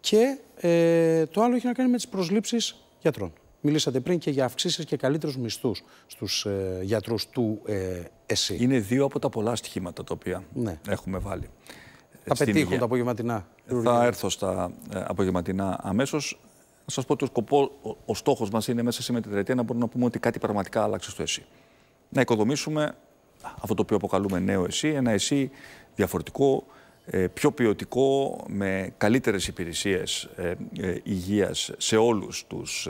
και ε, το άλλο έχει να κάνει με τις προσλήψεις γιατρών. Μιλήσατε πριν και για αυξήσεις και καλύτερους μισθούς στους ε, του ε, ΕΣΥ. Είναι δύο από τα πολλά στοιχήματα τα οποία ναι. έχουμε βάλει. Θα ε, πετύχουν τα απογευματινά. Θα έρθω στα ε, απογευματινά αμέσως. Να σας πω ότι ο, σκοπό, ο, ο στόχος μας είναι μέσα σε μια τετραετία να μπορούμε να πούμε ότι κάτι πραγματικά άλλαξε στο ΕΣΥ. Να οικοδομήσουμε αυτό το οποίο αποκαλούμε νέο ΕΣΥ, ένα ΕΣΥ διαφορετικό, ε, πιο ποιοτικό, με καλύτερες υπηρεσίες ε, ε, υγείας σε όλους τους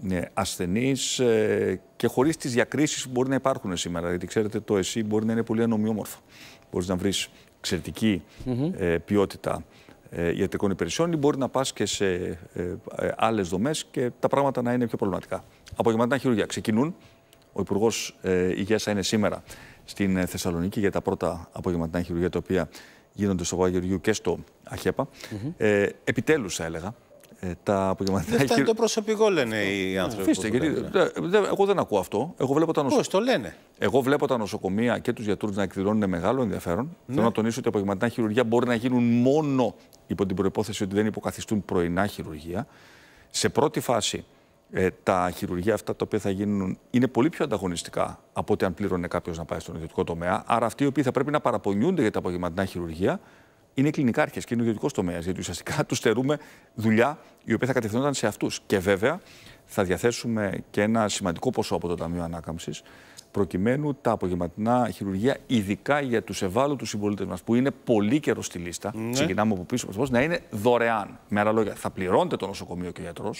ναι, ασθενείς και χωρίς τις διακρίσεις που μπορεί να υπάρχουν σήμερα. Γιατί ξέρετε το ΕΣΥ μπορεί να είναι πολύ ανομοιόμορφο. Μπορείς να βρεις εξαιρετική ποιότητα ιατρικών υπηρεσιών ή μπορεί να πας και σε άλλες δομές και τα πράγματα να είναι πιο προβληματικά. Απογευματινά χειρουργία ξεκινούν. Ο Υπουργός Υγείας θα είναι σήμερα στην ε, Θεσσαλονίκη για τα πρώτα απογευματινά χειρουργία τα οποία γίνονται στο Βαγεωργίου και στο αχεπα mm Ε, Επιτέλους, θα έλεγα. Ε, τα απογευματινά Δεν φτάνει το προσωπικό, λένε οι ε, άνθρωποι. Αφήστε, γιατί εγώ δεν ακούω αυτό. Εγώ βλέπω τα νοσοκομεία. το λένε. Εγώ βλέπω τα νοσοκομεία και τους γιατρούς να εκδηλώνουν μεγάλο ενδιαφέρον. Ναι. Θέλω να τονίσω ότι τα απογευματινά χειρουργία μπορεί να γίνουν μόνο υπό την προπόθεση ότι δεν υποκαθιστούν πρωινά χειρουργία. Σε πρώτη φάση ε, τα χειρουργεία αυτά τα οποία θα γίνουν είναι πολύ πιο ανταγωνιστικά από ότι αν πλήρωνε κάποιος να πάει στον ιδιωτικό τομέα. Άρα αυτοί οι οποίοι θα πρέπει να παραπονιούνται για τα απογευματινά χειρουργεία είναι κλινικάρχε και είναι ιδιωτικός τομέας. Γιατί ουσιαστικά τους στερούμε δουλειά η οποία θα κατευθυνόταν σε αυτούς. Και βέβαια θα διαθέσουμε και ένα σημαντικό ποσό από το Ταμείο Ανάκαμψης προκειμένου τα απογευματινά χειρουργία, ειδικά για τους ευάλωτους συμπολίτες μας που είναι πολύ καιρό στη λίστα, ναι. ξεκινάμε από πίσω, να είναι δωρεάν. Με άλλα λόγια, θα πληρώνεται το νοσοκομείο και ο γιατρός,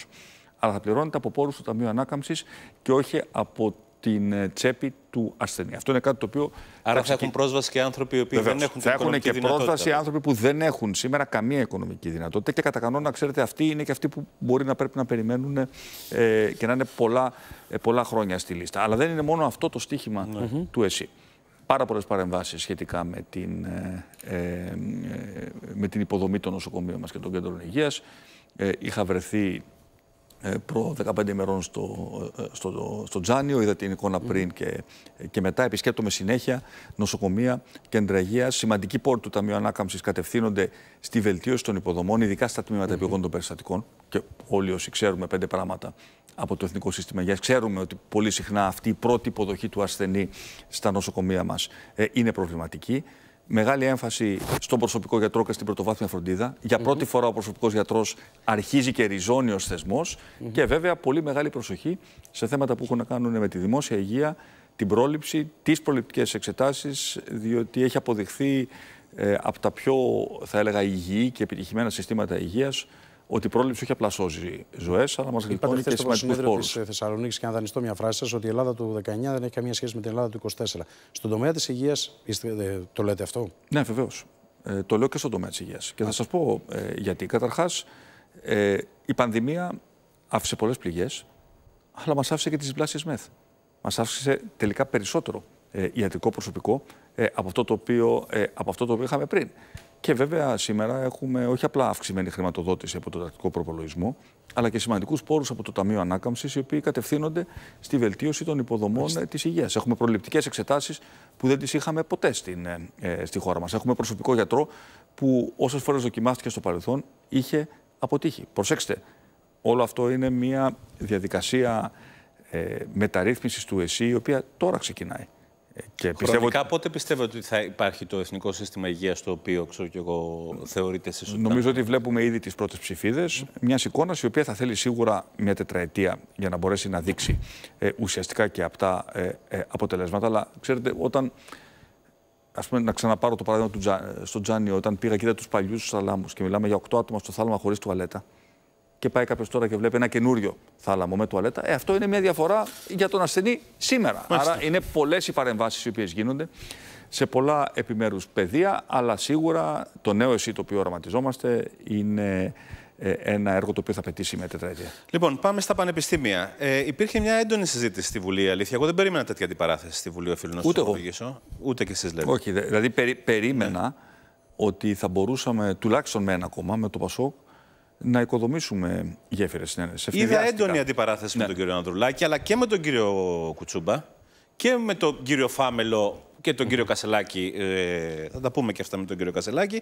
αλλά θα πληρώνεται από πόρους του Ταμείου Ανάκαμψης και όχι από την ε, τσέπη του ασθενή. Αυτό είναι κάτι το οποίο. Άρα θα, έχουν πρόσβαση και άνθρωποι οι οποίοι δεν έχουν δυνατότητα. θα έχουν και πρόσβαση άνθρωποι που δεν έχουν σήμερα καμία οικονομική δυνατότητα και κατά κανόνα, ξέρετε, αυτοί είναι και αυτοί που μπορεί να πρέπει να περιμένουν ε, και να είναι πολλά, ε, πολλά χρόνια στη λίστα. Αλλά δεν είναι μόνο αυτό το στίχημα ναι. του ΕΣΥ πάρα πολλές παρεμβάσεις σχετικά με την, ε, ε, με την υποδομή των νοσοκομείων μας και των κέντρων υγείας. Ε, είχα βρεθεί ε, προ 15 ημερών στο, ε, στο, στο Τζάνιο. Είδα την εικόνα πριν και, και μετά. Επισκέπτομαι συνέχεια νοσοκομεία, κέντρα υγεία. Σημαντικοί πόροι του Ταμείου Ανάκαμψης κατευθύνονται στη βελτίωση των υποδομών, ειδικά στα τμήματα mm -hmm. επιγόντων περιστατικών. Και όλοι όσοι ξέρουμε πέντε πράγματα από το Εθνικό Σύστημα Υγείας, ξέρουμε ότι πολύ συχνά αυτή η πρώτη υποδοχή του ασθενή στα νοσοκομεία μας ε, είναι προβληματική μεγάλη έμφαση στον προσωπικό γιατρό και στην πρωτοβάθμια φροντίδα. Για πρώτη φορά ο προσωπικός γιατρός αρχίζει και ριζώνει θεσμό. Mm Και βέβαια πολύ μεγάλη προσοχή σε θέματα που έχουν να κάνουν με τη δημόσια υγεία, την πρόληψη, τις προληπτικές εξετάσεις, διότι έχει αποδειχθεί ε, από τα πιο, θα έλεγα, υγιή και επιτυχημένα συστήματα υγείας ότι η πρόληψη όχι απλά σώζει ζωές, αλλά μας γλιτώνει και σημαντικού πόρου. τη Θεσσαλονίκη, και να δανειστώ μια φράση σας, ότι η Ελλάδα του 19 δεν έχει καμία σχέση με την Ελλάδα του 24. Στον τομέα της υγείας, ε, το λέτε αυτό. Ναι, βεβαίως. Ε, το λέω και στον τομέα της υγείας. Και θα σας πω ε, γιατί. Καταρχάς, η πανδημία άφησε πολλές πληγές, αλλά μας άφησε και τις διπλάσιες μεθ. Μας άφησε τελικά περισσότερο ε, ιατρικό προσωπικό από, αυτό το οποίο, από αυτό το οποίο είχαμε πριν. Και βέβαια σήμερα έχουμε όχι απλά αυξημένη χρηματοδότηση από τον τακτικό προπολογισμό, αλλά και σημαντικούς πόρους από το Ταμείο Ανάκαμψης, οι οποίοι κατευθύνονται στη βελτίωση των υποδομών της υγείας. Έχουμε προληπτικές εξετάσεις που δεν τις είχαμε ποτέ στην, ε, ε, στη χώρα μας. Έχουμε προσωπικό γιατρό που όσες φορές δοκιμάστηκε στο παρελθόν είχε αποτύχει. Προσέξτε, όλο αυτό είναι μια διαδικασία ε, μεταρρύθμισης του ΕΣΥ, η οποία τώρα ξεκινάει. Και πιστεύω... Χρονικά πότε πιστεύετε ότι θα υπάρχει το Εθνικό Σύστημα Υγείας το οποίο ξέρω και εγώ θεωρείτε εσείς Νομίζω ότι βλέπουμε ήδη τις πρώτες ψηφίδες μιας μιας εικόνας η οποία θα θέλει σίγουρα μια τετραετία για να μπορέσει να δείξει ε, ουσιαστικά και αυτά ε, ε, αποτελέσματα. Αλλά ξέρετε όταν... Ας πούμε, να ξαναπάρω το παράδειγμα του Τζα... Τζάνι, όταν πήγα και είδα τους παλιούς θαλάμους και μιλάμε για 8 άτομα στο θάλαμα χωρίς τουαλέτα και πάει κάποιος τώρα και βλέπει ένα καινούριο θάλαμο με τουαλέτα. Ε, αυτό είναι μια διαφορά για τον ασθενή σήμερα. Άρα είναι πολλές οι παρεμβάσεις οι οποίες γίνονται σε πολλά επιμέρους πεδία, αλλά σίγουρα το νέο ΕΣΥ το οποίο οραματιζόμαστε είναι ε, ένα έργο το οποίο θα πετύσει με τετραετία. Λοιπόν, πάμε στα πανεπιστήμια. Ε, υπήρχε μια έντονη συζήτηση στη Βουλή, αλήθεια. Εγώ δεν περίμενα τέτοια αντιπαράθεση στη Βουλή, οφείλω να σα εξηγήσω. Ούτε και εσείς λέτε. Όχι, δηλαδή περίμενα ναι. ότι θα μπορούσαμε, τουλάχιστον με ένα κόμμα, με το Πασόκ, να οικοδομήσουμε γέφυρες ναι, συνένεση. Είδα έντονη αντιπαράθεση με ναι. τον κύριο Ανδρουλάκη, αλλά και με τον κύριο Κουτσούμπα και με τον κύριο Φάμελο και τον κύριο Κασελάκη, ε, θα τα πούμε και αυτά με τον κύριο Κασελάκη,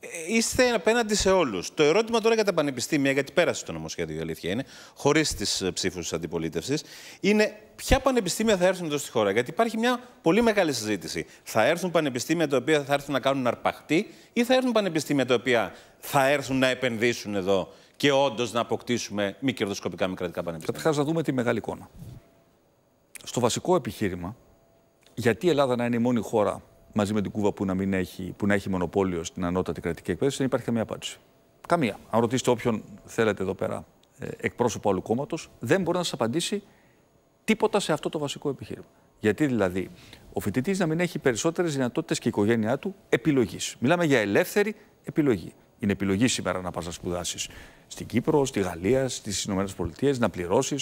ε, είστε απέναντι σε όλους. Το ερώτημα τώρα για τα πανεπιστήμια, γιατί πέρασε το νομοσχέδιο, η αλήθεια είναι, χωρίς τις ε, ψήφους της αντιπολίτευσης, είναι ποια πανεπιστήμια θα έρθουν εδώ στη χώρα. Γιατί υπάρχει μια πολύ μεγάλη συζήτηση. Θα έρθουν πανεπιστήμια τα οποία θα έρθουν να κάνουν αρπαχτή ή θα έρθουν πανεπιστήμια τα οποία θα έρθουν να επενδύσουν εδώ και όντως να αποκτήσουμε μη κερδοσκοπικά μη πανεπιστήμια. Καταρχάς, να δούμε τη μεγάλη εικόνα. Στο βασικό επιχείρημα γιατί η Ελλάδα να είναι η μόνη χώρα μαζί με την Κούβα που να, μην έχει, που να έχει μονοπόλιο στην ανώτατη κρατική εκπαίδευση, δεν υπάρχει καμία απάντηση. Καμία. Αν ρωτήσετε όποιον θέλετε εδώ πέρα ε, εκπρόσωπο άλλου κόμματος, δεν μπορεί να σας απαντήσει τίποτα σε αυτό το βασικό επιχείρημα. Γιατί δηλαδή ο φοιτητής να μην έχει περισσότερες δυνατότητες και η οικογένειά του επιλογής. Μιλάμε για ελεύθερη επιλογή. Είναι επιλογή σήμερα να πας να σπουδάσεις στην Κύπρο, στη Γαλλία, στις ΗΠΑ, να πληρώσεις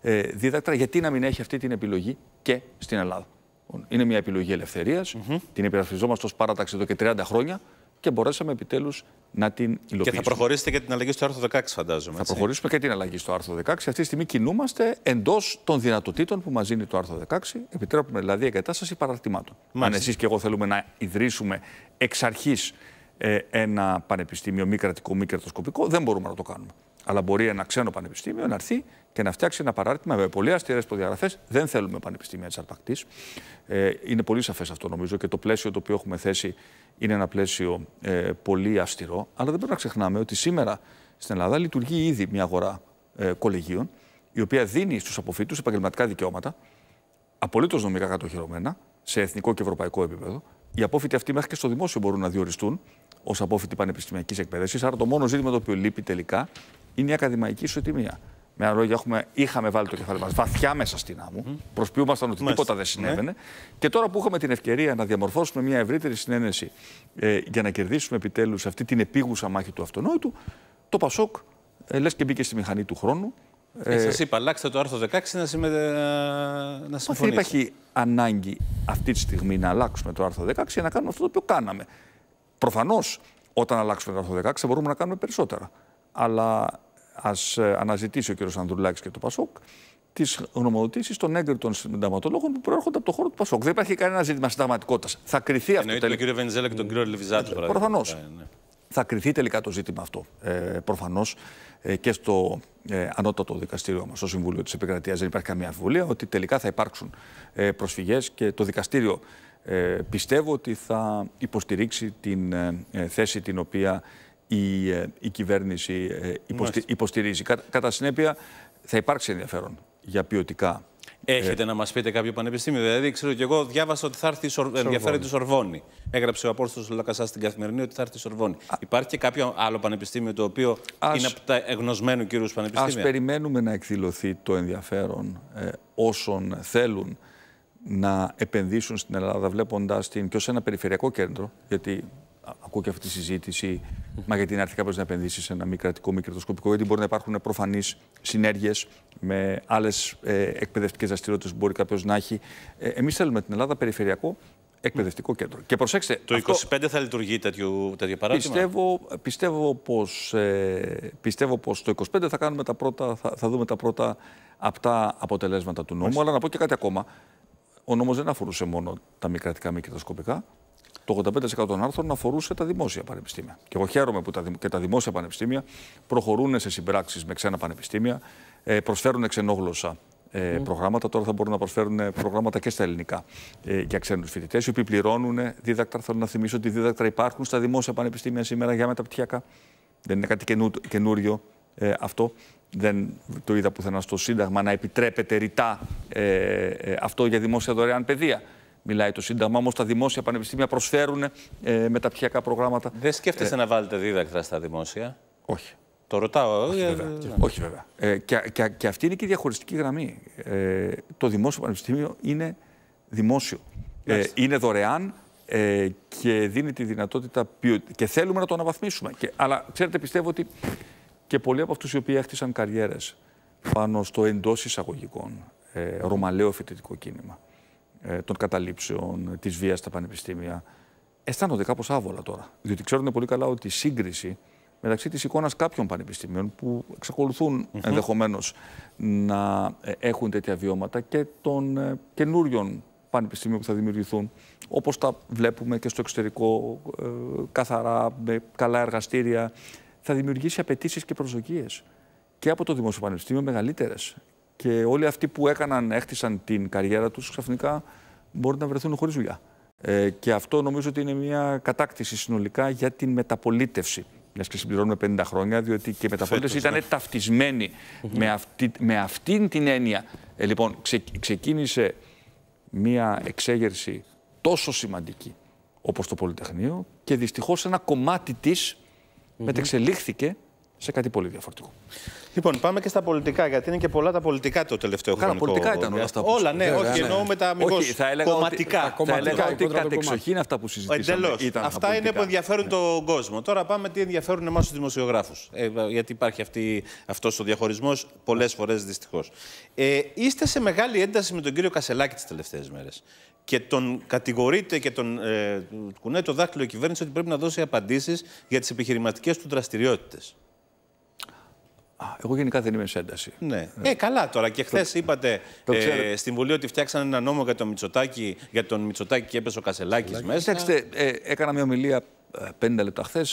ε, δίδακτρα. Γιατί να μην έχει αυτή την επιλογή και στην Ελλάδα. Είναι μια επιλογή ελευθερίας. Mm -hmm. Την υπερασπιζόμαστε ως παράταξη εδώ και 30 χρόνια και μπορέσαμε επιτέλους να την υλοποιήσουμε. Και θα προχωρήσετε και την αλλαγή στο άρθρο 16, φαντάζομαι. Έτσι. Θα προχωρήσουμε και την αλλαγή στο άρθρο 16. Αυτή τη στιγμή κινούμαστε εντός των δυνατοτήτων που μας δίνει το άρθρο 16. Επιτρέπουμε δηλαδή εγκατάσταση παραρτημάτων. Αν εσείς και εγώ θέλουμε να ιδρύσουμε εξ αρχής ε, ένα πανεπιστήμιο μη κρατικό, μη κερδοσκοπικό, δεν μπορούμε να το κάνουμε. Αλλά μπορεί ένα ξένο πανεπιστήμιο να έρθει και να φτιάξει ένα παράρτημα με πολύ αυστηρές προδιαγραφές. Δεν θέλουμε πανεπιστήμια της αρπακτής. Ε, είναι πολύ σαφές αυτό νομίζω και το πλαίσιο το οποίο έχουμε θέσει είναι ένα πλαίσιο ε, πολύ αυστηρό. Αλλά δεν πρέπει να ξεχνάμε ότι σήμερα στην Ελλάδα λειτουργεί ήδη μια αγορά ε, κολεγίων η οποία δίνει στους αποφύτους επαγγελματικά δικαιώματα, απολύτως νομικά κατοχυρωμένα, σε εθνικό και ευρωπαϊκό επίπεδο. Οι απόφοιτοι αυτοί μέχρι και στο δημόσιο μπορούν να διοριστούν ως απόφοιτοι πανεπιστημιακής εκπαίδευσης. Άρα το μόνο ζήτημα το οποίο λείπει τελικά είναι η ακαδημαϊκή ισοτιμία. Με άλλα λόγια, έχουμε, είχαμε βάλει το κεφάλι μας βαθιά μέσα στην άμμο. Mm. Προσποιούμασταν ότι τίποτα δεν ναι. συνέβαινε. Και τώρα που είχαμε την ευκαιρία να διαμορφώσουμε μια ευρύτερη συνένεση ε, για να κερδίσουμε επιτέλους αυτή την επίγουσα μάχη του αυτονόητου, το Πασόκ ε, λες και μπήκε στη μηχανή του χρόνου. Ε, ε, Σας είπα, αλλάξτε το άρθρο 16 να, συμμε... Ε, να συμφωνήσετε. Δεν υπάρχει ανάγκη αυτή τη στιγμή να αλλάξουμε το άρθρο 16 για να κάνουμε αυτό το οποίο κάναμε. Προφανώς, όταν αλλάξουμε το άρθρο 16 μπορούμε να κάνουμε περισσότερα. Αλλά Ας ε, αναζητήσει ο κ. Ανδρουλάκης και το ΠΑΣΟΚ τις γνωμοδοτήσεις των έγκριτων συνταγματολόγων που προέρχονται από το χώρο του Πασόκ. Δεν υπάρχει κανένα ζήτημα συνταγματικότητας. Θα κρυθεί αυτό. Εννοείται ο κύριο Βενιζέλα και τον κύριο Λεβιζάτη. Ε, Προφανώ. Ναι. Θα κρυθεί τελικά το ζήτημα αυτό. Ε, Προφανώς ε, και στο ανώτατο δικαστήριο μας, στο Συμβούλιο της Επικρατείας, δεν υπάρχει καμία αμφιβολία ότι τελικά θα υπάρξουν ε, προσφυγές και το δικαστήριο πιστεύω ότι θα υποστηρίξει την θέση την οποία η, ε, η κυβέρνηση ε, υποστηρίζει. κατά συνέπεια, θα υπάρξει ενδιαφέρον για ποιοτικά. Ε, Έχετε να μας πείτε κάποιο πανεπιστήμιο. Δηλαδή, ξέρω και εγώ, διάβασα ότι θα έρθει σορ... ενδιαφέρον τη Σορβόνη. Έγραψε ο Απόστολος Λακασά στην καθημερινή ότι θα έρθει η Σορβόνη. Υπάρχει και κάποιο άλλο πανεπιστήμιο το οποίο είναι από τα εγνωσμένου κυρίου πανεπιστήμια. Ας περιμένουμε να εκδηλωθεί το ενδιαφέρον όσων θέλουν να επενδύσουν στην Ελλάδα, βλέποντας την και ως ένα περιφερειακό κέντρο, γιατί ακούω και αυτή τη συζήτηση, μα γιατί είναι έρθει κάποιος να επενδύσει σε ένα μη κρατικό, μη κερδοσκοπικό, γιατί μπορεί να υπάρχουν προφανείς συνέργειες με άλλες ε, εκπαιδευτικές δραστηριότητες που μπορεί κάποιος να έχει. Ε, Εμείς θέλουμε την Ελλάδα περιφερειακό εκπαιδευτικό κέντρο. Και προσέξτε. Το αυτό... θα λειτουργεί τέτοιο, τέτοιο παράδειγμα. Πιστεύω, πιστεύω πως ε, πως το 25 θα, κάνουμε τα πρώτα, θα, θα δούμε τα πρώτα απτά αποτελέσματα του νόμου. Αλλά να πω και κάτι ακόμα. Ο νόμος δεν αφορούσε μόνο τα μη κρατικά, μη το 85% των άρθρων αφορούσε τα δημόσια πανεπιστήμια. Και εγώ χαίρομαι που τα, και τα δημόσια πανεπιστήμια προχωρούν σε συμπράξεις με ξένα πανεπιστήμια, ε, προσφέρουν ξενόγλωσσα ε, προγράμματα. Τώρα θα μπορούν να προσφέρουν ε, προγράμματα και στα ελληνικά για ξένους φοιτητές, οι οποίοι πληρώνουν δίδακτρα. Θέλω να θυμίσω ότι δίδακτρα υπάρχουν στα δημόσια πανεπιστήμια σήμερα για μεταπτυχιακά. Δεν είναι κάτι καινού, καινούριο αυτό. Δεν το είδα πουθενά στο Σύνταγμα να επιτρέπεται ρητά αυτό για δημόσια δωρεάν παιδεία μιλάει το Σύνταγμα. Όμως τα δημόσια πανεπιστήμια προσφέρουν ε, μεταπτυχιακά προγράμματα. Δεν σκέφτεσαι ε, να βάλετε δίδακτρα στα δημόσια. Όχι. Το ρωτάω. Όχι, ε, βέβαια. Ε, Όχι, βέβαια. Ε, και, και, και, αυτή είναι και η διαχωριστική γραμμή. Ε, το δημόσιο πανεπιστήμιο είναι δημόσιο. Ε, είναι δωρεάν ε, και δίνει τη δυνατότητα ποιο... και θέλουμε να το αναβαθμίσουμε. Και, αλλά ξέρετε, πιστεύω ότι και πολλοί από αυτούς οι οποίοι έχτισαν καριέρες πάνω στο εντός εισαγωγικών ε, ρωμαλαίο φοιτητικό κίνημα ε, των καταλήψεων, της βίας στα πανεπιστήμια, αισθάνονται κάπως άβολα τώρα. Διότι ξέρουν πολύ καλά ότι η σύγκριση μεταξύ της εικόνας κάποιων πανεπιστήμιων που εξακολουθούν mm ενδεχομένως να ε, έχουν τέτοια βιώματα και των ε, καινούριων πανεπιστήμιων που θα δημιουργηθούν, όπως τα βλέπουμε και στο εξωτερικό, καθαρά, με καλά εργαστήρια, θα δημιουργήσει απαιτήσεις και προσδοκίες και από το Δημόσιο Πανεπιστήμιο μεγαλύτερες και όλοι αυτοί που έκαναν, έχτισαν την καριέρα τους, ξαφνικά μπορεί να βρεθούν χωρίς δουλειά. Ε, και αυτό νομίζω ότι είναι μια κατάκτηση συνολικά για την μεταπολίτευση. Μια και συμπληρώνουμε 50 χρόνια, διότι και η μεταπολίτευση ήταν ναι. ταυτισμένη με, αυτή, με αυτήν την έννοια. Ε, λοιπόν, ξεκίνησε μια εξέγερση τόσο σημαντική όπως το Πολυτεχνείο και δυστυχώς ένα κομμάτι της μετεξελίχθηκε σε κάτι πολύ διαφορετικό. Λοιπόν, πάμε και στα πολιτικά, γιατί είναι και πολλά τα πολιτικά το τελευταίο χρόνο. Καλά, πολιτικά ήταν όλα αυτά Όλα, ναι, όχι, ναι. ναι. τα αμυγός θα έλεγα κομματικά. Ότι, κομματικά, θα έλεγα ότι κατεξοχήν αυτά που συζητήσαμε Εντελώς. Αυτά είναι που ενδιαφέρουν ναι. τον κόσμο. Τώρα πάμε τι ενδιαφέρουν εμάς τους δημοσιογράφους. Ε, γιατί υπάρχει αυτός ο διαχωρισμός πολλές φορές δυστυχώς. Ε, είστε σε μεγάλη ένταση με τον κύριο Κασελάκη τις τελευταίες μέρες. και τον κατηγορείται και τον ε, κουνάει το δάχτυλο η κυβέρνηση ότι πρέπει να δώσει απαντήσεις για τις επιχειρηματικές του δραστηριότητες. Εγώ γενικά δεν είμαι σε ένταση. Ναι. Ε, ε καλά τώρα. Και χθες είπατε ε, στην Βουλή ότι φτιάξανε ένα νόμο για τον Μητσοτάκη, για τον Μητσοτάκη και έπεσε ο Κασελάκης μέσα. Κοιτάξτε, ε, έκανα μια ομιλία 50 ε, λεπτά χθες.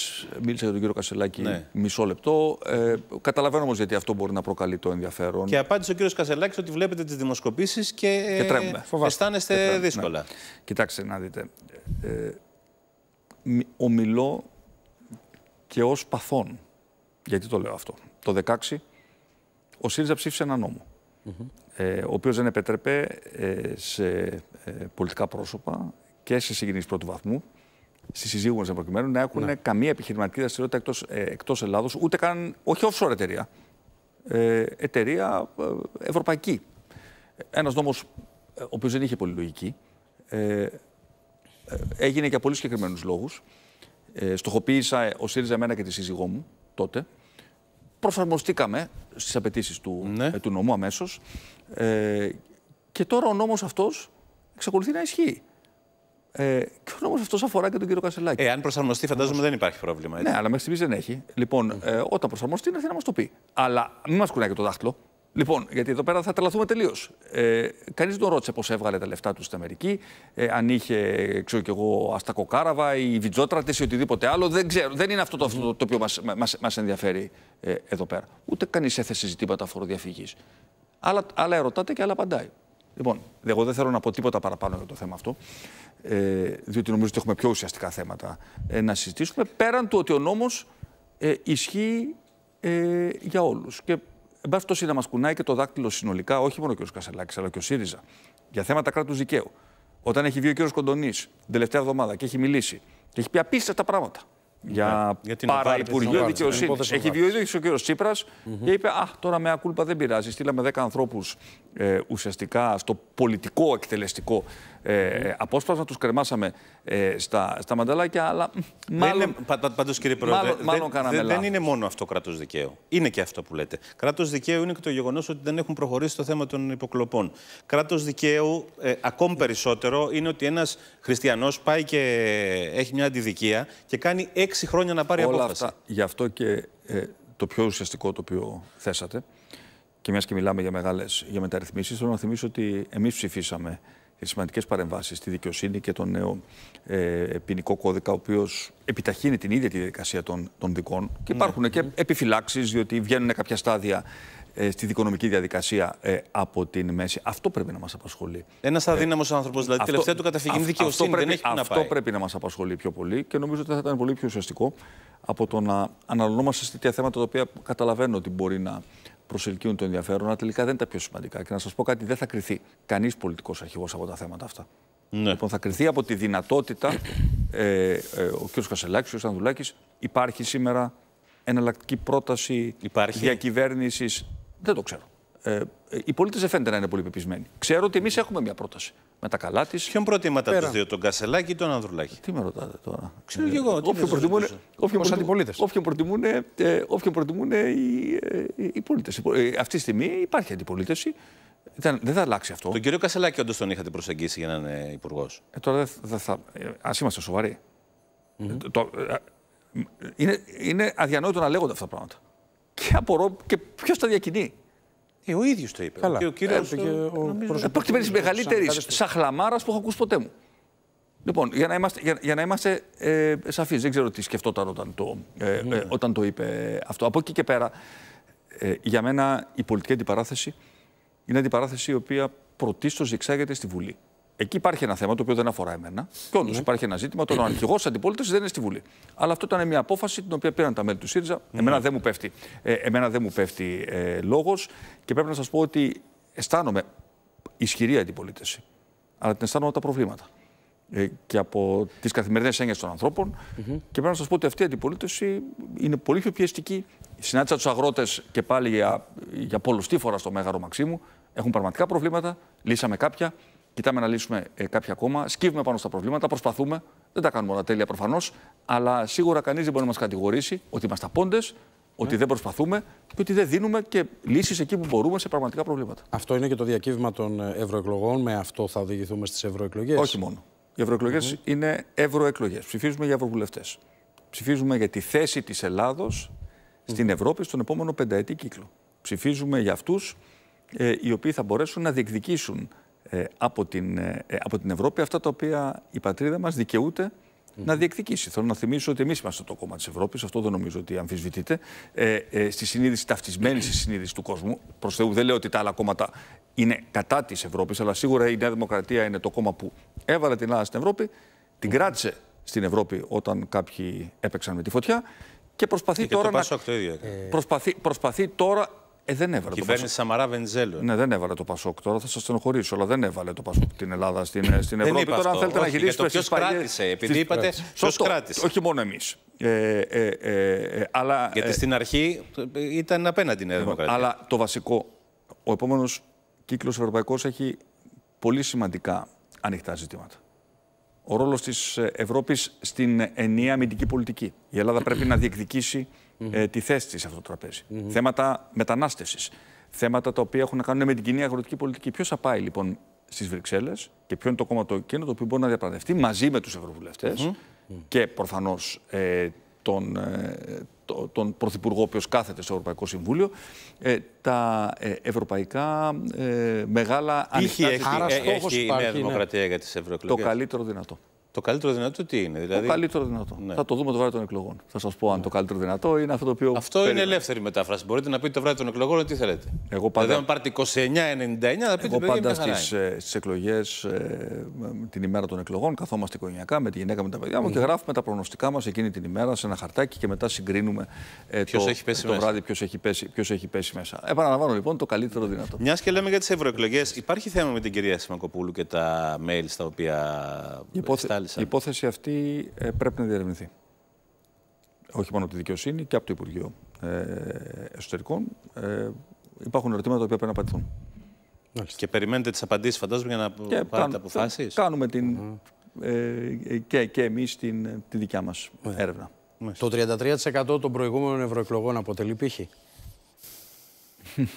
Μίλησα για τον κύριο Κασελάκη ναι. μισό λεπτό. Ε, καταλαβαίνω όμως γιατί αυτό μπορεί να προκαλεί το ενδιαφέρον. Και απάντησε ο κύριος Κασελάκης ότι βλέπετε τις δημοσκοπήσεις και, ε, και τρέμουμε. αισθάνεστε και ναι. δύσκολα. Κοιτάξτε να δείτε. Ε, ομιλώ και ως παθών. Γιατί το λέω αυτό το 2016, ο ΣΥΡΙΖΑ ψήφισε ένα νόμο, mm ε, ο οποίος δεν επέτρεπε ε, σε ε, πολιτικά πρόσωπα και σε συγγενεί πρώτου βαθμού, στις συζύγους μα προκειμένου, να έχουν ναι. καμία επιχειρηματική δραστηριότητα εκτός εκτός ε, Ελλάδος, ούτε καν, όχι offshore εταιρεία. Ε, εταιρεία ευρωπαϊκή. Ένας νόμος, ο οποίος δεν είχε πολύ λογική, ε, έγινε για πολύ συγκεκριμένους λόγους. Ε, στοχοποίησα ο ΣΥΡΙΖΑ εμένα και τη σύζυγό μου τότε προσαρμοστήκαμε στις απαιτήσεις του, ναι. ε, του νομού αμέσως. ε, και τώρα ο νόμος αυτός εξακολουθεί να ισχύει. Ε, και ο νόμος αυτός αφορά και τον κύριο Κασελάκη. Εάν προσαρμοστεί, φαντάζομαι δεν υπάρχει πρόβλημα. Ναι, αλλά μέχρι στιγμής δεν έχει. Λοιπόν, ναι. ε, όταν προσαρμοστεί, να έρθει να μας το πει. Αλλά μην μας κουνάει και το δάχτυλο. Λοιπόν, γιατί εδώ πέρα θα τρελαθούμε τελείως. Ε, Κανείς δεν ρώτησε πώς έβγαλε τα λεφτά του στην Αμερική, ε, αν είχε, ξέρω κι εγώ, αστακοκάραβα ή βιτζότρατες ή οτιδήποτε άλλο. Δεν ξέρω. Δεν είναι αυτό το, αυτό το, το οποίο μας μας, μας ενδιαφέρει ε, εδώ πέρα. Ούτε κανείς έθεσε ζητήματα φοροδιαφυγής. Άλλα, άλλα ερωτάτε και άλλα απαντάει. Λοιπόν, εγώ δεν θέλω να πω τίποτα παραπάνω για το θέμα αυτό, ε, διότι νομίζω ότι έχουμε πιο ουσιαστικά θέματα ε, να συζητήσουμε. Πέραν του ότι ο νόμος ε, ισχύει ε, για όλους εν πάση περιπτώσει, να μας κουνάει και το δάκτυλο συνολικά, όχι μόνο ο κ. Κασελάκης, αλλά και ο ΣΥΡΙΖΑ, για θέματα κράτους δικαίου. Όταν έχει βγει ο κ. Κοντονής την τελευταία εβδομάδα και έχει μιλήσει και έχει πει απίστευτα πράγματα για, για παραυπουργείο δικαιοσύνη. Έχει βγει ο ίδιος ο κ. Τσίπρας και είπε: Α, τώρα με ακούλπα δεν πειράζει. Στείλαμε 10 ανθρώπους ε, ουσιαστικά στο πολιτικό εκτελεστικό ε, mm. απόσπασμα. Τους κρεμάσαμε ε, στα, στα μανταλάκια, αλλά μάλλον... Δεν είναι, κύριε Πρόεδρε, δεν, είναι μόνο αυτό κράτος δικαίου. Είναι και αυτό που λέτε. Κράτος δικαίου είναι και το γεγονός ότι δεν έχουν προχωρήσει το θέμα των υποκλοπών. Κράτος δικαίου ε, ακόμη περισσότερο είναι ότι ένας χριστιανός πάει και έχει μια αντιδικία και κάνει έξι χρόνια να πάρει Όλα απόφαση. Αυτά, γι' αυτό και ε, το πιο ουσιαστικό το οποίο θέσατε, και μιας και μιλάμε για μεγάλες για μεταρρυθμίσεις, θέλω να θυμίσω ότι εμείς ψηφίσαμε για σημαντικές παρεμβάσεις στη δικαιοσύνη και τον νέο ε, ποινικό κώδικα, ο οποίος επιταχύνει την ίδια τη διαδικασία των, των δικών. Και ναι. υπάρχουν ναι. και επιφυλάξεις, διότι βγαίνουν κάποια στάδια ε, στη δικονομική διαδικασία ε, από την μέση. Αυτό πρέπει να μας απασχολεί. Ένας αδύναμο ε, άνθρωπος, δηλαδή, αυτό, τελευταία του καταφυγή δικαιοσύνη. Αυτό, πρέπει, δεν έχει αυτό να πρέπει να μας απασχολεί πιο πολύ και νομίζω ότι θα ήταν πολύ πιο ουσιαστικό από το να αναλωνόμαστε σε τέτοια θέματα τα οποία καταλαβαίνω ότι μπορεί να προσελκύουν το ενδιαφέρον, αλλά τελικά δεν είναι τα πιο σημαντικά. Και να σας πω κάτι, δεν θα κρυθεί κανείς πολιτικός αρχηγός από τα θέματα αυτά. Ναι. Λοιπόν, θα κρυθεί από τη δυνατότητα ε, ε, ο κ. Κασελάκης, ο κ. Ανδουλάκη, υπάρχει σήμερα εναλλακτική πρόταση διακυβέρνησης. Δεν το ξέρω. Ε, ε οι πολίτες δεν φαίνεται να είναι πολύ πεπισμένοι. Ξέρω ότι εμείς έχουμε μια πρόταση με τα καλά της. Ποιον προτιμάτε του δύο, τον Κασελάκη ή τον Ανδρουλάκη. Τι με ρωτάτε τώρα. Ξέρω και εγώ. Όποιον προτιμούν, όποιον προτιμούν, όποιον προτιμούν ε, οι, ε, οι πολίτες. Ε, αυτή τη στιγμή υπάρχει αντιπολίτευση. Ήταν, δεν θα αλλάξει αυτό. Τον κύριο Κασελάκη, όντως τον είχατε προσεγγίσει για να είναι υπουργός. Ε, τώρα δεν θα. Ας είμαστε σοβαροί. είναι, είναι αδιανόητο να λέγονται αυτά τα πράγματα. Και απορώ και ποιος τα διακινεί. Ε, ο ίδιος το είπε. Καλά. Και ο κύριος. Ε, Πρόκειται περί τη μεγαλύτερη σαχλαμάρας που έχω ακούσει ποτέ μου. Λοιπόν, για να είμαστε, για, να είμαστε ε, σαφείς, δεν ξέρω τι σκεφτόταν όταν το, ε, ε, ναι. όταν το είπε αυτό. Από εκεί και πέρα, ε, για μένα η πολιτική αντιπαράθεση είναι αντιπαράθεση η οποία πρωτίστως διεξάγεται στη Βουλή. Εκεί υπάρχει ένα θέμα το οποίο δεν αφορά εμένα. Και όντως ναι. υπάρχει ένα ζήτημα. ο αρχηγό της αντιπολίτευσης δεν είναι στη Βουλή. Αλλά αυτό ήταν μια απόφαση την οποία πήραν τα μέλη του ΣΥΡΙΖΑ. Ναι. Εμένα δεν μου πέφτει, ε, πέφτει ε, λόγος και πρέπει να σας πω ότι αισθάνομαι ισχυρή αντιπολίτευση. Αλλά την αισθάνομαι από τα προβλήματα ε, και από τις καθημερινές έννοιες των ανθρώπων. Mm -hmm. Και πρέπει να σας πω ότι αυτή η αντιπολίτευση είναι πολύ πιο πιεστική. Συνάντησα τους αγρότες και πάλι για, για πολλωστή φορά στο Μέγαρο Μαξίμου. Έχουν πραγματικά προβλήματα. Λύσαμε κάποια κοιτάμε να λύσουμε ε, κάποια ακόμα, σκύβουμε πάνω στα προβλήματα, προσπαθούμε. Δεν τα κάνουμε όλα τέλεια προφανώς, αλλά σίγουρα κανείς δεν μπορεί να μας κατηγορήσει ότι είμαστε απόντες, ότι ναι. δεν προσπαθούμε και ότι δεν δίνουμε και λύσεις εκεί που μπορούμε σε πραγματικά προβλήματα. Αυτό είναι και το διακύβημα των ε, ευρωεκλογών. Με αυτό θα οδηγηθούμε στις ευρωεκλογές. Όχι μόνο. Οι ευρωεκλογές είναι ευρωεκλογές. Ψηφίζουμε για ευρωβουλευτές. Ψηφίζουμε για τη θέση της Ελλάδος στην Ευρώπη στον επόμενο πενταετή κύκλο. Ψηφίζουμε για αυτούς ε, οι οποίοι θα μπορέσουν να διεκδικήσουν ε, από, την, ε, ε, από την Ευρώπη αυτά τα οποία η πατρίδα μας δικαιούται να διεκδικήσει. Θέλω να θυμίσω ότι εμείς είμαστε το κόμμα της Ευρώπης, αυτό δεν νομίζω ότι αμφισβητείται. Ε, στη συνείδηση, ταυτισμένη στη συνείδηση του κόσμου. Προς Θεού, δεν λέω ότι τα άλλα κόμματα είναι κατά της Ευρώπης, αλλά σίγουρα η Νέα Δημοκρατία είναι το κόμμα που έβαλε την Ελλάδα στην Ευρώπη, την mm κράτησε στην Ευρώπη όταν κάποιοι έπαιξαν με τη φωτιά και προσπαθεί τώρα. να... το προσπαθεί τώρα ε, δεν έβαλε το Πασόκ. Σαμαρά Βενζέλο. Ε. Ναι, δεν έβαλε το Πασόκ. Τώρα θα σας στενοχωρήσω, αλλά δεν έβαλε το Πασόκ την Ελλάδα στην, ε, στην Ευρώπη. Δεν Τώρα, αυτό. αν θέλετε Όχι, να γυρίσετε. Ποιο κράτησε, επειδή είπατε. Ποιο κράτησε. Όχι μόνο εμείς. Ε, ε, ε, ε, αλλά, Γιατί στην αρχή ήταν απέναντι η Νέα Δημοκρατία. Αλλά το βασικό, ο επόμενος κύκλος ευρωπαϊκός έχει πολύ σημαντικά ανοιχτά ζητήματα. Ο ρόλος της Ευρώπης στην ενιαία αμυντική πολιτική. Η Ελλάδα πρέπει να διεκδικήσει ε, τη θέση της σε αυτό το τραπέζι. Θέματα μετανάστευσης. Θέματα τα οποία έχουν να κάνουν με την κοινή αγροτική πολιτική. Ποιος θα πάει λοιπόν στις Βρυξέλλες και ποιο είναι το κόμμα το εκείνο το οποίο μπορεί να διαπραγματευτεί μαζί με τους ευρωβουλευτές και προφανώς ε, τον, ε, τον Πρωθυπουργό, ο οποίος κάθεται στο Ευρωπαϊκό Συμβούλιο, ε, τα ε, ευρωπαϊκά ε, μεγάλα ανοιχτά. έχει, έχει, η Νέα ναι. Δημοκρατία για τις ευρωεκλογές. Το καλύτερο δυνατό. Το καλύτερο δυνατό τι είναι, δηλαδή. Το καλύτερο δυνατό. Ναι. Θα το δούμε το βράδυ των εκλογών. Θα σας πω αν το καλύτερο δυνατό είναι αυτό το οποίο. Αυτό περίμενε. είναι ελεύθερη μετάφραση. Μπορείτε να πείτε το βράδυ των εκλογών ό,τι θέλετε. Εγώ πάντα. Δηλαδή, αν πάρετε 29-99, θα πείτε Εγώ πάντα στι ε, εκλογές ε, την ημέρα των εκλογών καθόμαστε οικογενειακά με τη γυναίκα με τα παιδιά μου mm. και γράφουμε τα προγνωστικά μας εκείνη την ημέρα σε ένα χαρτάκι και μετά συγκρίνουμε ε, ποιος το, έχει πέσει βράδυ ποιος έχει, πέσει, έχει πέσει μέσα. Επαναλαμβάνω λοιπόν το καλύτερο δυνατό. Μιας και λέμε για τις ευρωεκλογές, υπάρχει θέμα με την κυρία Σιμακοπούλου και τα mail στα οποία. Η υπόθεση αυτή ε, πρέπει να διερευνηθεί. Όχι μόνο από τη δικαιοσύνη και από το Υπουργείο ε, Εσωτερικών. Ε, υπάρχουν ερωτήματα τα οποία πρέπει να απαντηθούν. Και περιμένετε τις απαντήσεις, φαντάζομαι, για να και πάρετε κάνουμε, αποφάσεις. Κάνουμε την, ε, και, και εμείς την, τη δικιά μας έρευνα. Το 33% των προηγούμενων ευρωεκλογών αποτελεί πύχη.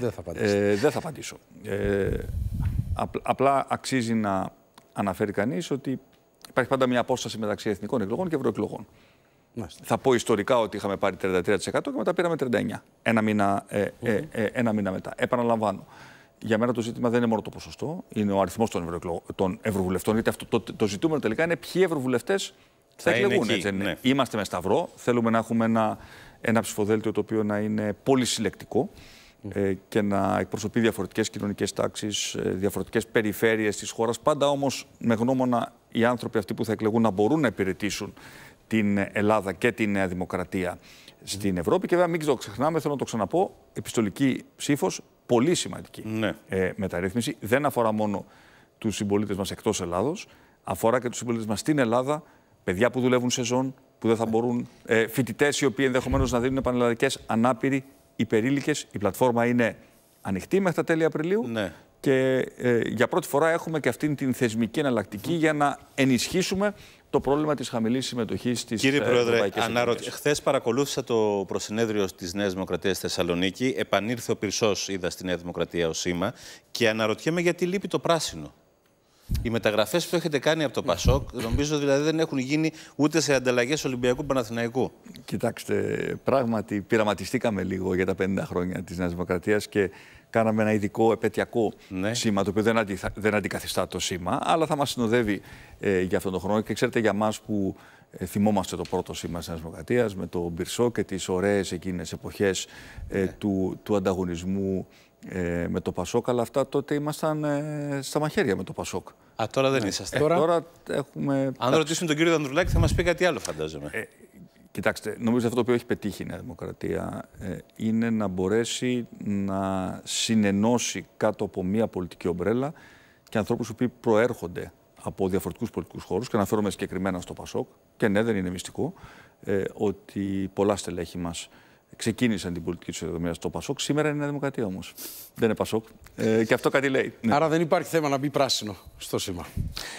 δεν θα απαντήσω. Ε, δεν θα απαντήσω. Ε, απλά αξίζει να αναφέρει κανείς ότι υπάρχει πάντα μια απόσταση μεταξύ εθνικών εκλογών και ευρωεκλογών. Θα πω ιστορικά ότι είχαμε πάρει 33% και μετά πήραμε 39%. Ένα μήνα, ε, ε, ε, ένα μήνα μετά. Επαναλαμβάνω. Για μένα το ζήτημα δεν είναι μόνο το ποσοστό, είναι ο αριθμός των, ευρωβουλευτών. Γιατί αυτό, το, το ζητούμενο τελικά είναι ποιοι ευρωβουλευτές θα, θα εκλεγούν. Ναι. Είμαστε με Σταυρό. Θέλουμε να έχουμε ένα, ένα ψηφοδέλτιο το οποίο να είναι πολύ συλλεκτικό. Ναι. ε, και να εκπροσωπεί διαφορετικές κοινωνικές τάξεις, ε, διαφορετικές περιφέρειες της χώρας. Πάντα όμως με γνώμονα οι άνθρωποι αυτοί που θα εκλεγούν να μπορούν να υπηρετήσουν την Ελλάδα και τη Νέα Δημοκρατία στην Ευρώπη. Και βέβαια, μην το ξεχνάμε, θέλω να το ξαναπώ, επιστολική ψήφος, πολύ σημαντική ναι. ε, μεταρρύθμιση. Δεν αφορά μόνο τους συμπολίτες μας εκτός Ελλάδος, αφορά και τους συμπολίτες μας στην Ελλάδα, παιδιά που δουλεύουν σε ζών, που δεν θα μπορούν, ε, φοιτητές οι οποίοι ενδεχομένως να δίνουν πανελλαδικέ, ανάπηροι υπερήλικες. Η πλατφόρμα είναι ανοιχτή μέχρι τα τέλη Απριλίου. Ναι. Και ε, για πρώτη φορά έχουμε και αυτήν την θεσμική εναλλακτική για να ενισχύσουμε το πρόβλημα της χαμηλής συμμετοχής τη Κύριε ε, Πρόεδρε, αναρωτιέμαι. Χθες παρακολούθησα το προσυνέδριο της Νέας Δημοκρατίας στη Θεσσαλονίκη. Επανήλθε ο Πυρσός, είδα στη Νέα Δημοκρατία ως σήμα. Και αναρωτιέμαι γιατί λείπει το πράσινο. Οι μεταγραφές που έχετε κάνει από το Πασόκ, νομίζω δηλαδή δεν έχουν γίνει ούτε σε ανταλλαγές Ολυμπιακού Παναθηναϊκού. Κοιτάξτε, πράγματι πειραματιστήκαμε λίγο για τα 50 χρόνια της Νέας και κάναμε ένα ειδικό επαιτειακό ναι. σήμα, το οποίο δεν, αντικαθιστά το σήμα, αλλά θα μας συνοδεύει ε, για αυτόν τον χρόνο. Και ξέρετε, για εμά που ε, θυμόμαστε το πρώτο σήμα της Νέας με τον Μπυρσό και τις ωραίες εκείνες εποχές ε, ναι. του, του ανταγωνισμού ε, με το Πασόκ, αλλά αυτά τότε ήμασταν ε, στα μαχαίρια με το Πασόκ. Α, τώρα δεν ναι. είσαστε. Ε, τώρα... έχουμε... Αν ρωτήσουμε τον κύριο Δανδρουλάκη θα μας πει κάτι άλλο φαντάζομαι. Ε, κοιτάξτε, νομίζω αυτό το οποίο έχει πετύχει η Νέα Δημοκρατία ε, είναι να μπορέσει να συνενώσει κάτω από μια πολιτική ομπρέλα και ανθρώπους που προέρχονται από διαφορετικούς πολιτικούς χώρους και αναφέρομαι συγκεκριμένα στο Πασόκ και ναι δεν είναι μυστικό ότι πολλά στελέχη μας ξεκίνησαν την πολιτική τους οικονομία στο Πασόκ. Σήμερα είναι Δημοκρατία όμως. Δεν είναι Πασόκ. Ε, και αυτό κάτι λέει. Ναι. Άρα δεν υπάρχει θέμα να μπει πράσινο στο σήμα.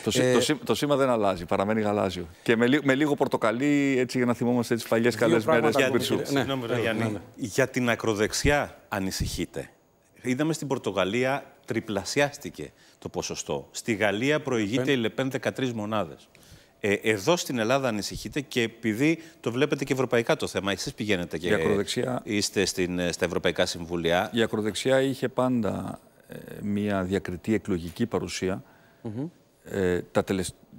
Το, ε, το, σήμα, το σήμα δεν αλλάζει, παραμένει γαλάζιο. Και με, με λίγο πορτοκαλί, έτσι για να θυμόμαστε τις παλιές καλές μέρες του Πυρσού. Ναι. Ναι, για την ακροδεξιά ανησυχείτε. Είδαμε στην Πορτογαλία τριπλασιάστηκε το ποσοστό. Στη Γαλλία προηγείται η Λεπέν 13 μονάδες. Ε, εδώ στην Ελλάδα ανησυχείτε και επειδή το βλέπετε και ευρωπαϊκά το θέμα, εσείς πηγαίνετε και ακροδεξιά, είστε στην, ε, στα ευρωπαϊκά συμβουλιά. Η ακροδεξιά είχε πάντα ε, μια διακριτή εκλογική παρουσία. ε, τα,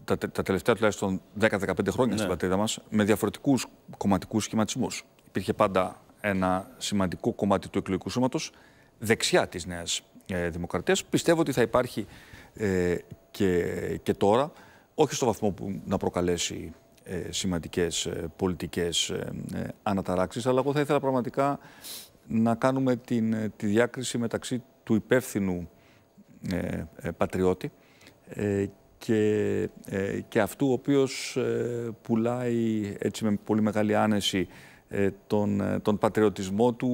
τα, τα, τελευταία τουλάχιστον 10-15 χρόνια ναι. στην πατρίδα μας, με διαφορετικούς κομματικούς σχηματισμούς. Υπήρχε πάντα ένα σημαντικό κομμάτι του εκλογικού σώματος δεξιά της Νέας ε, Δημοκρατίας. Πιστεύω ότι θα υπάρχει και, και τώρα όχι στο βαθμό που να προκαλέσει ε, σημαντικές ε, πολιτικές ε, ε, αναταράξεις, αλλά εγώ θα ήθελα πραγματικά να κάνουμε την, τη διάκριση μεταξύ του υπεύθυνου πατριώτη και, και αυτού ο οποίος πουλάει έτσι με πολύ μεγάλη άνεση ε, τον, ε, τον πατριωτισμό του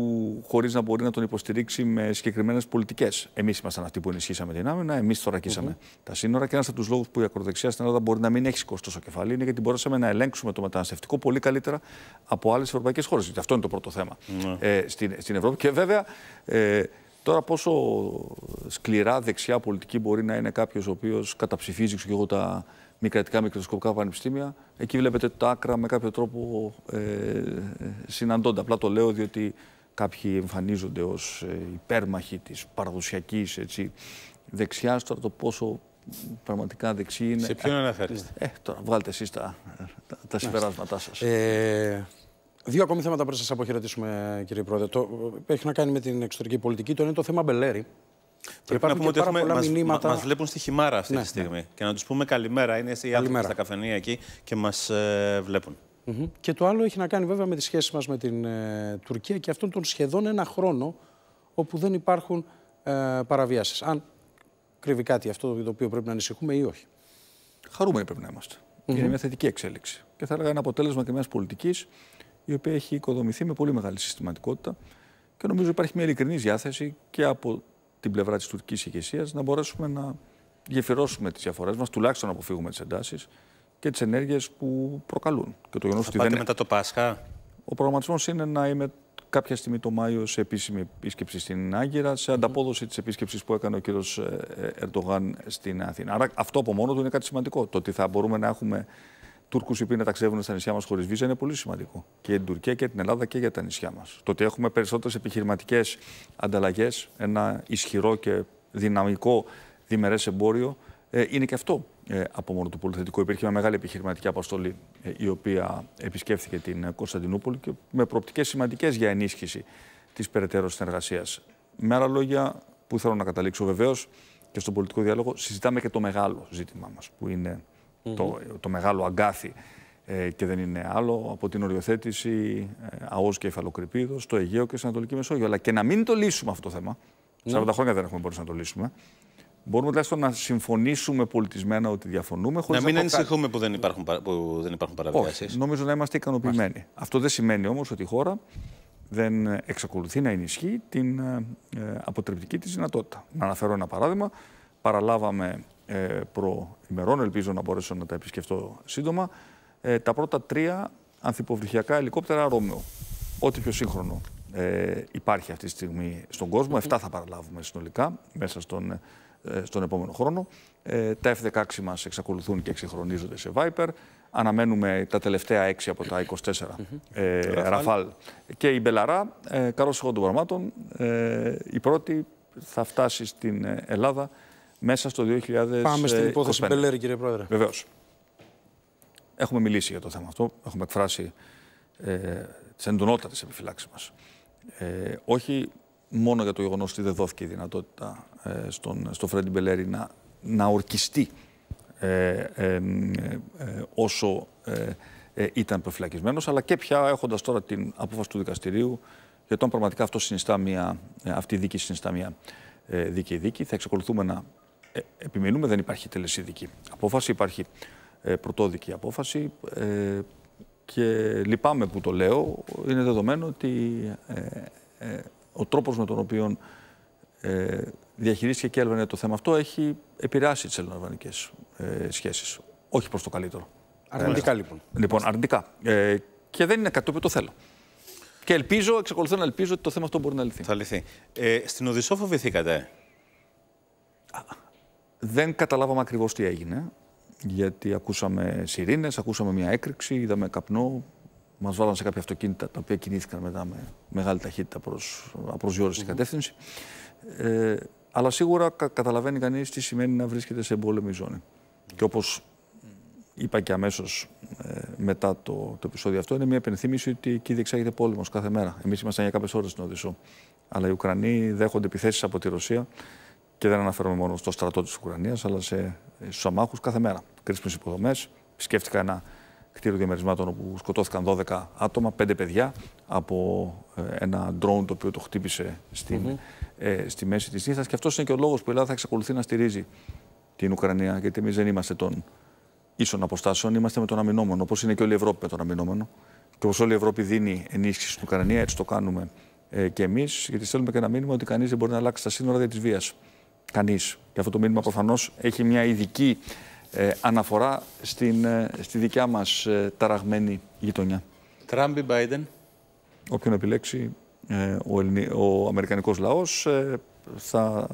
χωρίς να μπορεί να τον υποστηρίξει με συγκεκριμένες πολιτικές. Εμείς ήμασταν αυτοί που ενισχύσαμε την άμυνα, εμείς θωρακίσαμε mm -hmm. τα σύνορα και ένας από τους λόγους που η ακροδεξιά στην Ελλάδα μπορεί να μην έχει σηκώσει τόσο κεφαλή είναι γιατί μπορέσαμε να ελέγξουμε το μεταναστευτικό πολύ καλύτερα από άλλες ευρωπαϊκές χώρες. Γιατί αυτό είναι το πρώτο θέμα ναι. ε, στην, στην Ευρώπη. Και βέβαια... Ε, Τώρα πόσο σκληρά δεξιά πολιτική μπορεί να είναι κάποιος ο οποίος καταψηφίζει εγώ τα, μη κρατικά μικροσκοπικά πανεπιστήμια. Εκεί βλέπετε τα άκρα με κάποιο τρόπο ε, συναντώνται. Απλά το λέω διότι κάποιοι εμφανίζονται ως ε, υπέρμαχοι της παραδοσιακής έτσι, δεξιάς. Τώρα το πόσο πραγματικά δεξιοί είναι... Σε ποιον αναφέρεστε. Ε, τώρα βγάλτε εσείς τα, τα, τα συμπεράσματά σας. Ε, δύο ακόμη θέματα πριν σας αποχαιρετήσουμε κύριε Πρόεδρε. Το, έχει να κάνει με την εξωτερική πολιτική. Το είναι το θέμα Μπελέρη. Πρέπει να πούμε ότι έχουμε, μας, μηνύματα... μας βλέπουν στη Χιμάρα αυτή ναι, τη ναι. στιγμή. Και να τους πούμε καλημέρα. Είναι οι άνθρωποι στα καφενεία εκεί και μας ε, βλέπουν. Και το άλλο έχει να κάνει βέβαια με τις σχέσεις μας με την ε, Τουρκία και αυτόν τον σχεδόν ένα χρόνο όπου δεν υπάρχουν ε, παραβιάσεις. Αν κρύβει κάτι αυτό το οποίο πρέπει να ανησυχούμε ή όχι. Χαρούμενοι πρέπει να είμαστε. Είναι μια θετική εξέλιξη. Και θα έλεγα ένα αποτέλεσμα και μιας πολιτικής η οποία έχει οικοδομηθεί με πολύ μεγάλη συστηματικότητα και νομίζω υπάρχει μια ειλικρινή διάθεση και από την πλευρά της τουρκικής ηγεσίας να μπορέσουμε να γεφυρώσουμε τις διαφορές μας, τουλάχιστον να αποφύγουμε τις εντάσεις και τις ενέργειες που προκαλούν. Και το γεγονός θα δεν... μετά το Πάσχα. Ο προγραμματισμός είναι να είμαι κάποια στιγμή το Μάιο σε επίσημη επίσκεψη στην Άγκυρα, σε ανταπόδοση της επίσκεψης που έκανε ο κύριος ε, ε, Ερντογάν στην Αθήνα. Άρα αυτό από μόνο του είναι κάτι σημαντικό. Το ότι θα μπορούμε να έχουμε Τούρκους οι οποίοι να ταξιδεύουν στα νησιά μας χωρίς βίζα είναι πολύ σημαντικό. Και για την Τουρκία και την Ελλάδα και για τα νησιά μας. Το ότι έχουμε περισσότερες επιχειρηματικές ανταλλαγές, ένα ισχυρό και δυναμικό διμερές εμπόριο, ε, είναι και αυτό ε, από μόνο του θετικό. Υπήρχε μια μεγάλη επιχειρηματική αποστολή ε, η οποία επισκέφθηκε την Κωνσταντινούπολη και με προοπτικές σημαντικές για ενίσχυση της περαιτέρω συνεργασίας. Με άλλα λόγια, που θέλω να καταλήξω βεβαίως και στον πολιτικό διάλογο, συζητάμε και το μεγάλο ζήτημά μας, που είναι το, το μεγάλο αγκάθι ε, και δεν είναι άλλο από την οριοθέτηση ε, ΑΟΣ και Εφαλοκρηπίδος στο Αιγαίο και στην Ανατολική Μεσόγειο. Αλλά και να μην το λύσουμε αυτό το θέμα, αυτά ναι. 40 χρόνια δεν έχουμε μπορέσει να το λύσουμε, Μπορούμε τουλάχιστον να συμφωνήσουμε πολιτισμένα ότι διαφωνούμε. Χωρίς να μην ανησυχούμε που δεν υπάρχουν, παρα... που υπάρχουν παραβιάσεις. νομίζω να είμαστε ικανοποιημένοι. Μάλιστα. Αυτό δεν σημαίνει όμως ότι η χώρα δεν εξακολουθεί να ενισχύει την ε, ε, αποτρεπτική της δυνατότητα. Να αναφέρω ένα παράδειγμα. Παραλάβαμε ε, προημερών. Ελπίζω να μπορέσω να τα επισκεφτώ σύντομα. Ε, τα πρώτα τρία ανθυποβρυχιακά ελικόπτερα Ρώμεο. Ό,τι πιο σύγχρονο ε, υπάρχει αυτή τη στιγμή στον κόσμο. 7 θα παραλάβουμε συνολικά μέσα στον, ε, επόμενο χρόνο. Ε, τα F-16 μας εξακολουθούν και εξυγχρονίζονται σε Viper. Αναμένουμε τα τελευταία έξι από τα 24 ε, Ραφάλ και η Μπελαρά. Ε, Καρός των πραγμάτων. η πρώτη θα φτάσει στην Ελλάδα μέσα στο 2025. Πάμε στην ε, υπόθεση Μπελέρη, κύριε Πρόεδρε. Βεβαίως. Έχουμε μιλήσει για το θέμα αυτό. Έχουμε εκφράσει ε, τις εντονότατες επιφυλάξεις μας. Ε, όχι μόνο για το γεγονός ότι δεν δόθηκε η δυνατότητα ε, στον, στο Φρέντι Μπελέρη να, ορκιστεί ε, ε, όσο ε, ε, ήταν προφυλακισμένος, αλλά και πια έχοντας τώρα την απόφαση του δικαστηρίου για το αν πραγματικά αυτό συνιστά μια, αυτή η δίκη συνιστά μια δίκαιη δίκη. Θα εξακολουθούμε να ε, Επιμενούμε δεν υπάρχει τελεσίδικη απόφαση, υπάρχει ε, πρωτόδικη απόφαση ε, και λυπάμαι που το λέω, είναι δεδομένο ότι ε, ο τρόπος με τον οποίο διαχειρίστηκε και έλαβε το θέμα αυτό έχει επηρεάσει τις ε, σχέσεις, όχι προς το καλύτερο. Αρνητικά λοιπόν. Λοιπόν, αρνητικά. και δεν είναι κάτι το το θέλω. Και ελπίζω, εξακολουθώ να ελπίζω ότι το θέμα αυτό μπορεί να λυθεί. Θα λυθεί. Ε, στην Οδυσσό φοβηθήκατε. Δεν καταλάβαμε ακριβώς τι έγινε, γιατί ακούσαμε σιρήνες, ακούσαμε μια έκρηξη, είδαμε καπνό, μας βάλαν σε κάποια αυτοκίνητα τα οποία κινήθηκαν μετά με μεγάλη ταχύτητα προς απροσδιόριστη mm -hmm. κατεύθυνση. Ε, αλλά σίγουρα καταλαβαίνει κανείς τι σημαίνει να βρίσκεται σε εμπόλεμη ζώνη. Και όπως είπα και αμέσως ε, μετά το, το επεισόδιο αυτό, είναι μια επενθύμηση ότι εκεί διεξάγεται πόλεμος κάθε μέρα. εμείς ήμασταν για κάποιες ώρες στην Οδυσσό. Αλλά οι Ουκρανοί δέχονται επιθέσεις από τη Ρωσία. Και δεν αναφέρομαι μόνο στο στρατό της Ουκρανίας, αλλά σε ε, αμάχους κάθε μέρα. Κρίσιμες υποδομές. Σκέφτηκα ένα κτίριο διαμερισμάτων όπου σκοτώθηκαν 12 άτομα, 5 παιδιά, από ε, ένα ντρόουν το οποίο το χτύπησε στη, ε, στη μέση της νύχτας. Και αυτός είναι και ο λόγος που η Ελλάδα θα εξακολουθεί να στηρίζει την Ουκρανία, γιατί εμείς δεν είμαστε των ίσων αποστάσεων, είμαστε με τον αμυνόμενο. Όπως είναι και όλη η Ευρώπη με τον αμυνόμενο. Και όπως όλη η Ευρώπη δίνει ενίσχυση στην Ουκρανία, έτσι το κάνουμε ε, και εμείς, γιατί στέλνουμε και ένα μήνυμα ότι κανείς δεν μπορεί να αλλάξει τα σύνορα δια της βίας κανείς. Και αυτό το μήνυμα προφανώς έχει μια ειδική ε, αναφορά στην, ε, στη δικιά μας ε, ταραγμένη γειτονιά. Τραμπ ή Μπάιντεν. Όποιον επιλέξει ε, ο, Ελληνι... ο Αμερικανικός λαός θα,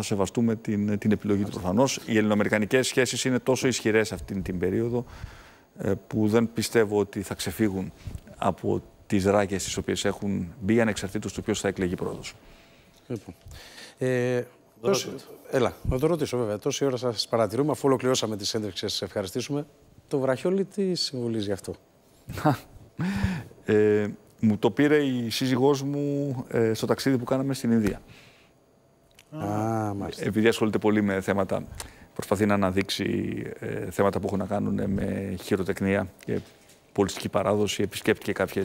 σεβαστούμε την, την επιλογή του προφανώς. Οι ελληνοαμερικανικές σχέσεις είναι τόσο ισχυρές αυτήν την περίοδο που δεν πιστεύω ότι θα ξεφύγουν από τις ράγες τις οποίες έχουν μπει ανεξαρτήτως του ποιος θα εκλεγεί πρόεδρος. Λοιπόν. Έλα, να το ρωτήσω βέβαια. Τόση ώρα σας παρατηρούμε, αφού ολοκληρώσαμε τη σύνδεξη, σας ευχαριστήσουμε. Το βραχιόλι τι συμβουλή γι' αυτό. ε, μου το πήρε η σύζυγός μου ε, στο ταξίδι που κάναμε στην Ινδία. Α, Επειδή ασχολείται πολύ με θέματα, προσπαθεί να αναδείξει ε, θέματα που έχουν να κάνουν με χειροτεχνία και πολιτιστική παράδοση, επισκέπτηκε κάποιες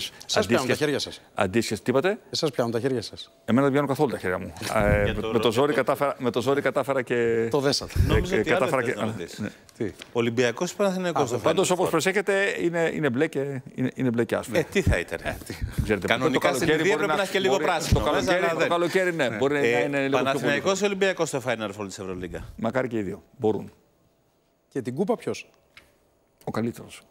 αντίστοιχε. είπατε. Σα πιάνουν τα χέρια σας. Εμένα δεν πιάνουν καθόλου τα χέρια μου. ε, με, το, ζόρι κατάφερα, με το ζόρι κατάφερα και. Το δέσατε. Ε, Νόμιζα ότι κατάφερα και. Ναι. Ολυμπιακός ή Παναθηναϊκός. Πάντω όπως προσέχετε είναι, είναι μπλε και, είναι, είναι μπλε και άσπρο. Ε, τι θα ήταν. Ε, Ξέρετε, Κανονικά στην Ελλάδα πρέπει να έχει και λίγο πράσινο. Το καλοκαίρι, το καλοκαίρι ναι, μπορεί να ε, είναι λίγο. ή Ολυμπιακός στο Final Four της Ευρωλίγκα. Μακάρι και οι δύο. Μπορούν. Και την κούπα ποιος ο καλύτερος.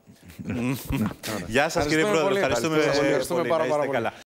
Γεια σας κύριε Πρόεδρε, ευχαριστούμε πάρα πολύ.